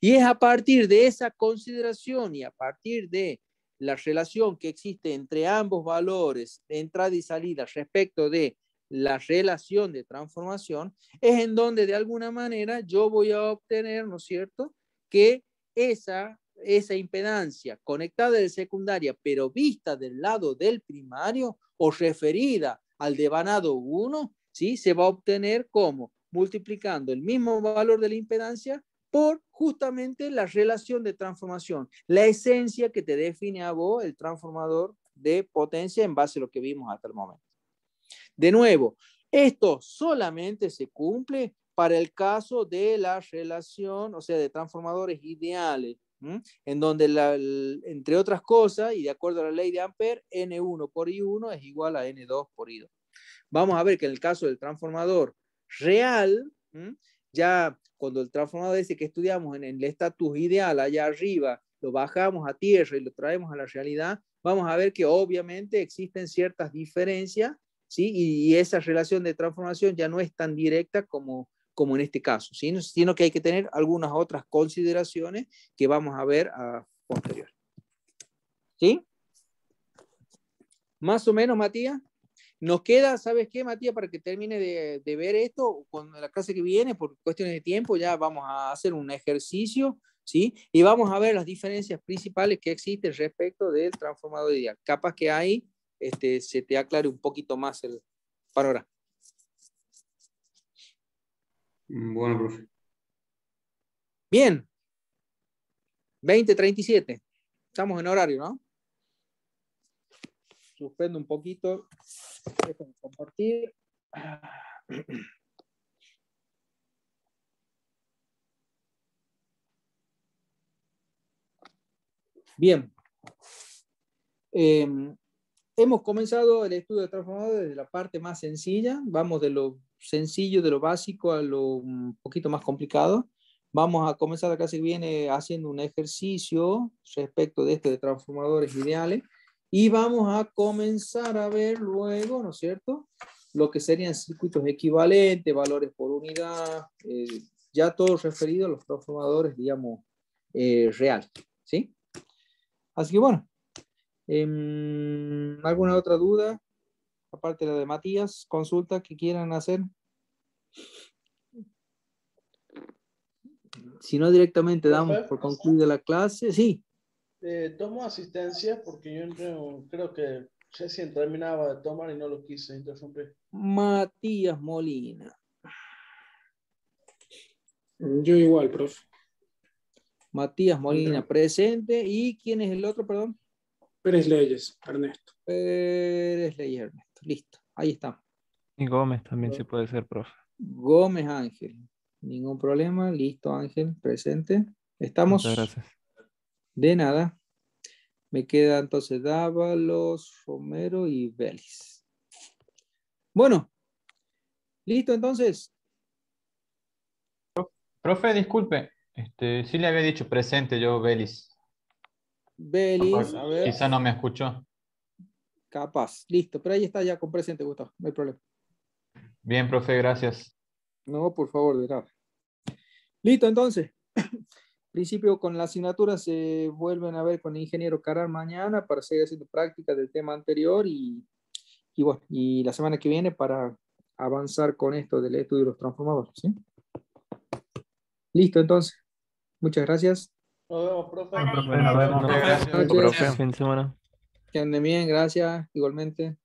Y es a partir de esa consideración y a partir de la relación que existe entre ambos valores, de entrada y salida, respecto de la relación de transformación, es en donde de alguna manera yo voy a obtener, ¿no es cierto?, que esa esa impedancia conectada de secundaria, pero vista del lado del primario o referida al devanado 1, ¿sí? se va a obtener como multiplicando el mismo valor de la impedancia por justamente la relación de transformación, la esencia que te define a vos el transformador de potencia en base a lo que vimos hasta el momento. De nuevo, esto solamente se cumple para el caso de la relación, o sea, de transformadores ideales, en donde, la, entre otras cosas, y de acuerdo a la ley de Ampere, N1 por I1 es igual a N2 por I2. Vamos a ver que en el caso del transformador real, ya cuando el transformador ese que estudiamos en el estatus ideal allá arriba, lo bajamos a tierra y lo traemos a la realidad, vamos a ver que obviamente existen ciertas diferencias, ¿sí? y esa relación de transformación ya no es tan directa como como en este caso, sino, sino que hay que tener algunas otras consideraciones que vamos a ver a posterior. ¿Sí? Más o menos, Matías. Nos queda, ¿sabes qué, Matías? Para que termine de, ver esto, con la clase que viene, por cuestiones de tiempo, ya vamos a hacer un ejercicio, ¿sí? Y vamos a ver las diferencias principales que existen respecto del transformador ideal. Capaz que hay, este, se te aclare un poquito más el panorama. Bueno, profe. Bien. 20.37. Estamos en horario, ¿no? Suspendo un poquito. compartir. Bien. Em, hemos comenzado el estudio de transformadores desde la parte más sencilla. Vamos de lo sencillo, de lo básico a lo un poquito más complicado. Vamos a comenzar acá se viene haciendo un ejercicio respecto de este de transformadores ideales y vamos a comenzar a ver luego, ¿no es cierto? Lo que serían circuitos equivalentes, valores por unidad, eh, ya todo referido a los transformadores, digamos, eh, real, ¿sí? Así que bueno, em, ¿alguna otra duda? aparte la de Matías, consulta que quieran hacer. Si no, directamente damos por concluida la clase. Sí. Eh, tomo asistencia porque yo creo, creo que recién terminaba de tomar y no lo quise interrumpir. Matías Molina. Yo igual, profe. Matías Molina presente. ¿Y quién es el otro, perdón? Pérez Leyes, Ernesto. Pérez Leyes, Ernesto. Listo, ahí estamos. Y Gómez también se puede ser profe. Gómez Ángel, ningún problema. Listo, Ángel, presente. Estamos. De nada. Me queda entonces Dávalos, Romero y Vélez. Bueno, listo entonces. Profe, disculpe, este, sí le había dicho presente yo, Vélez. Vélez, Quizá no me escuchó. Capaz, listo. Pero ahí está ya con presente, Gustavo, no hay problema. Bien, profe, gracias. No, por favor, de nada. Listo, entonces. principio con la asignatura se vuelven a ver con el ingeniero Carar mañana para seguir haciendo práctica del tema anterior y, y, la semana que viene para avanzar con esto del estudio de los transformadores. Listo, entonces. Muchas gracias. Nos vemos, profe. Nos vemos, profe. Gracias. Fin de semana. Que anden bien, gracias, igualmente.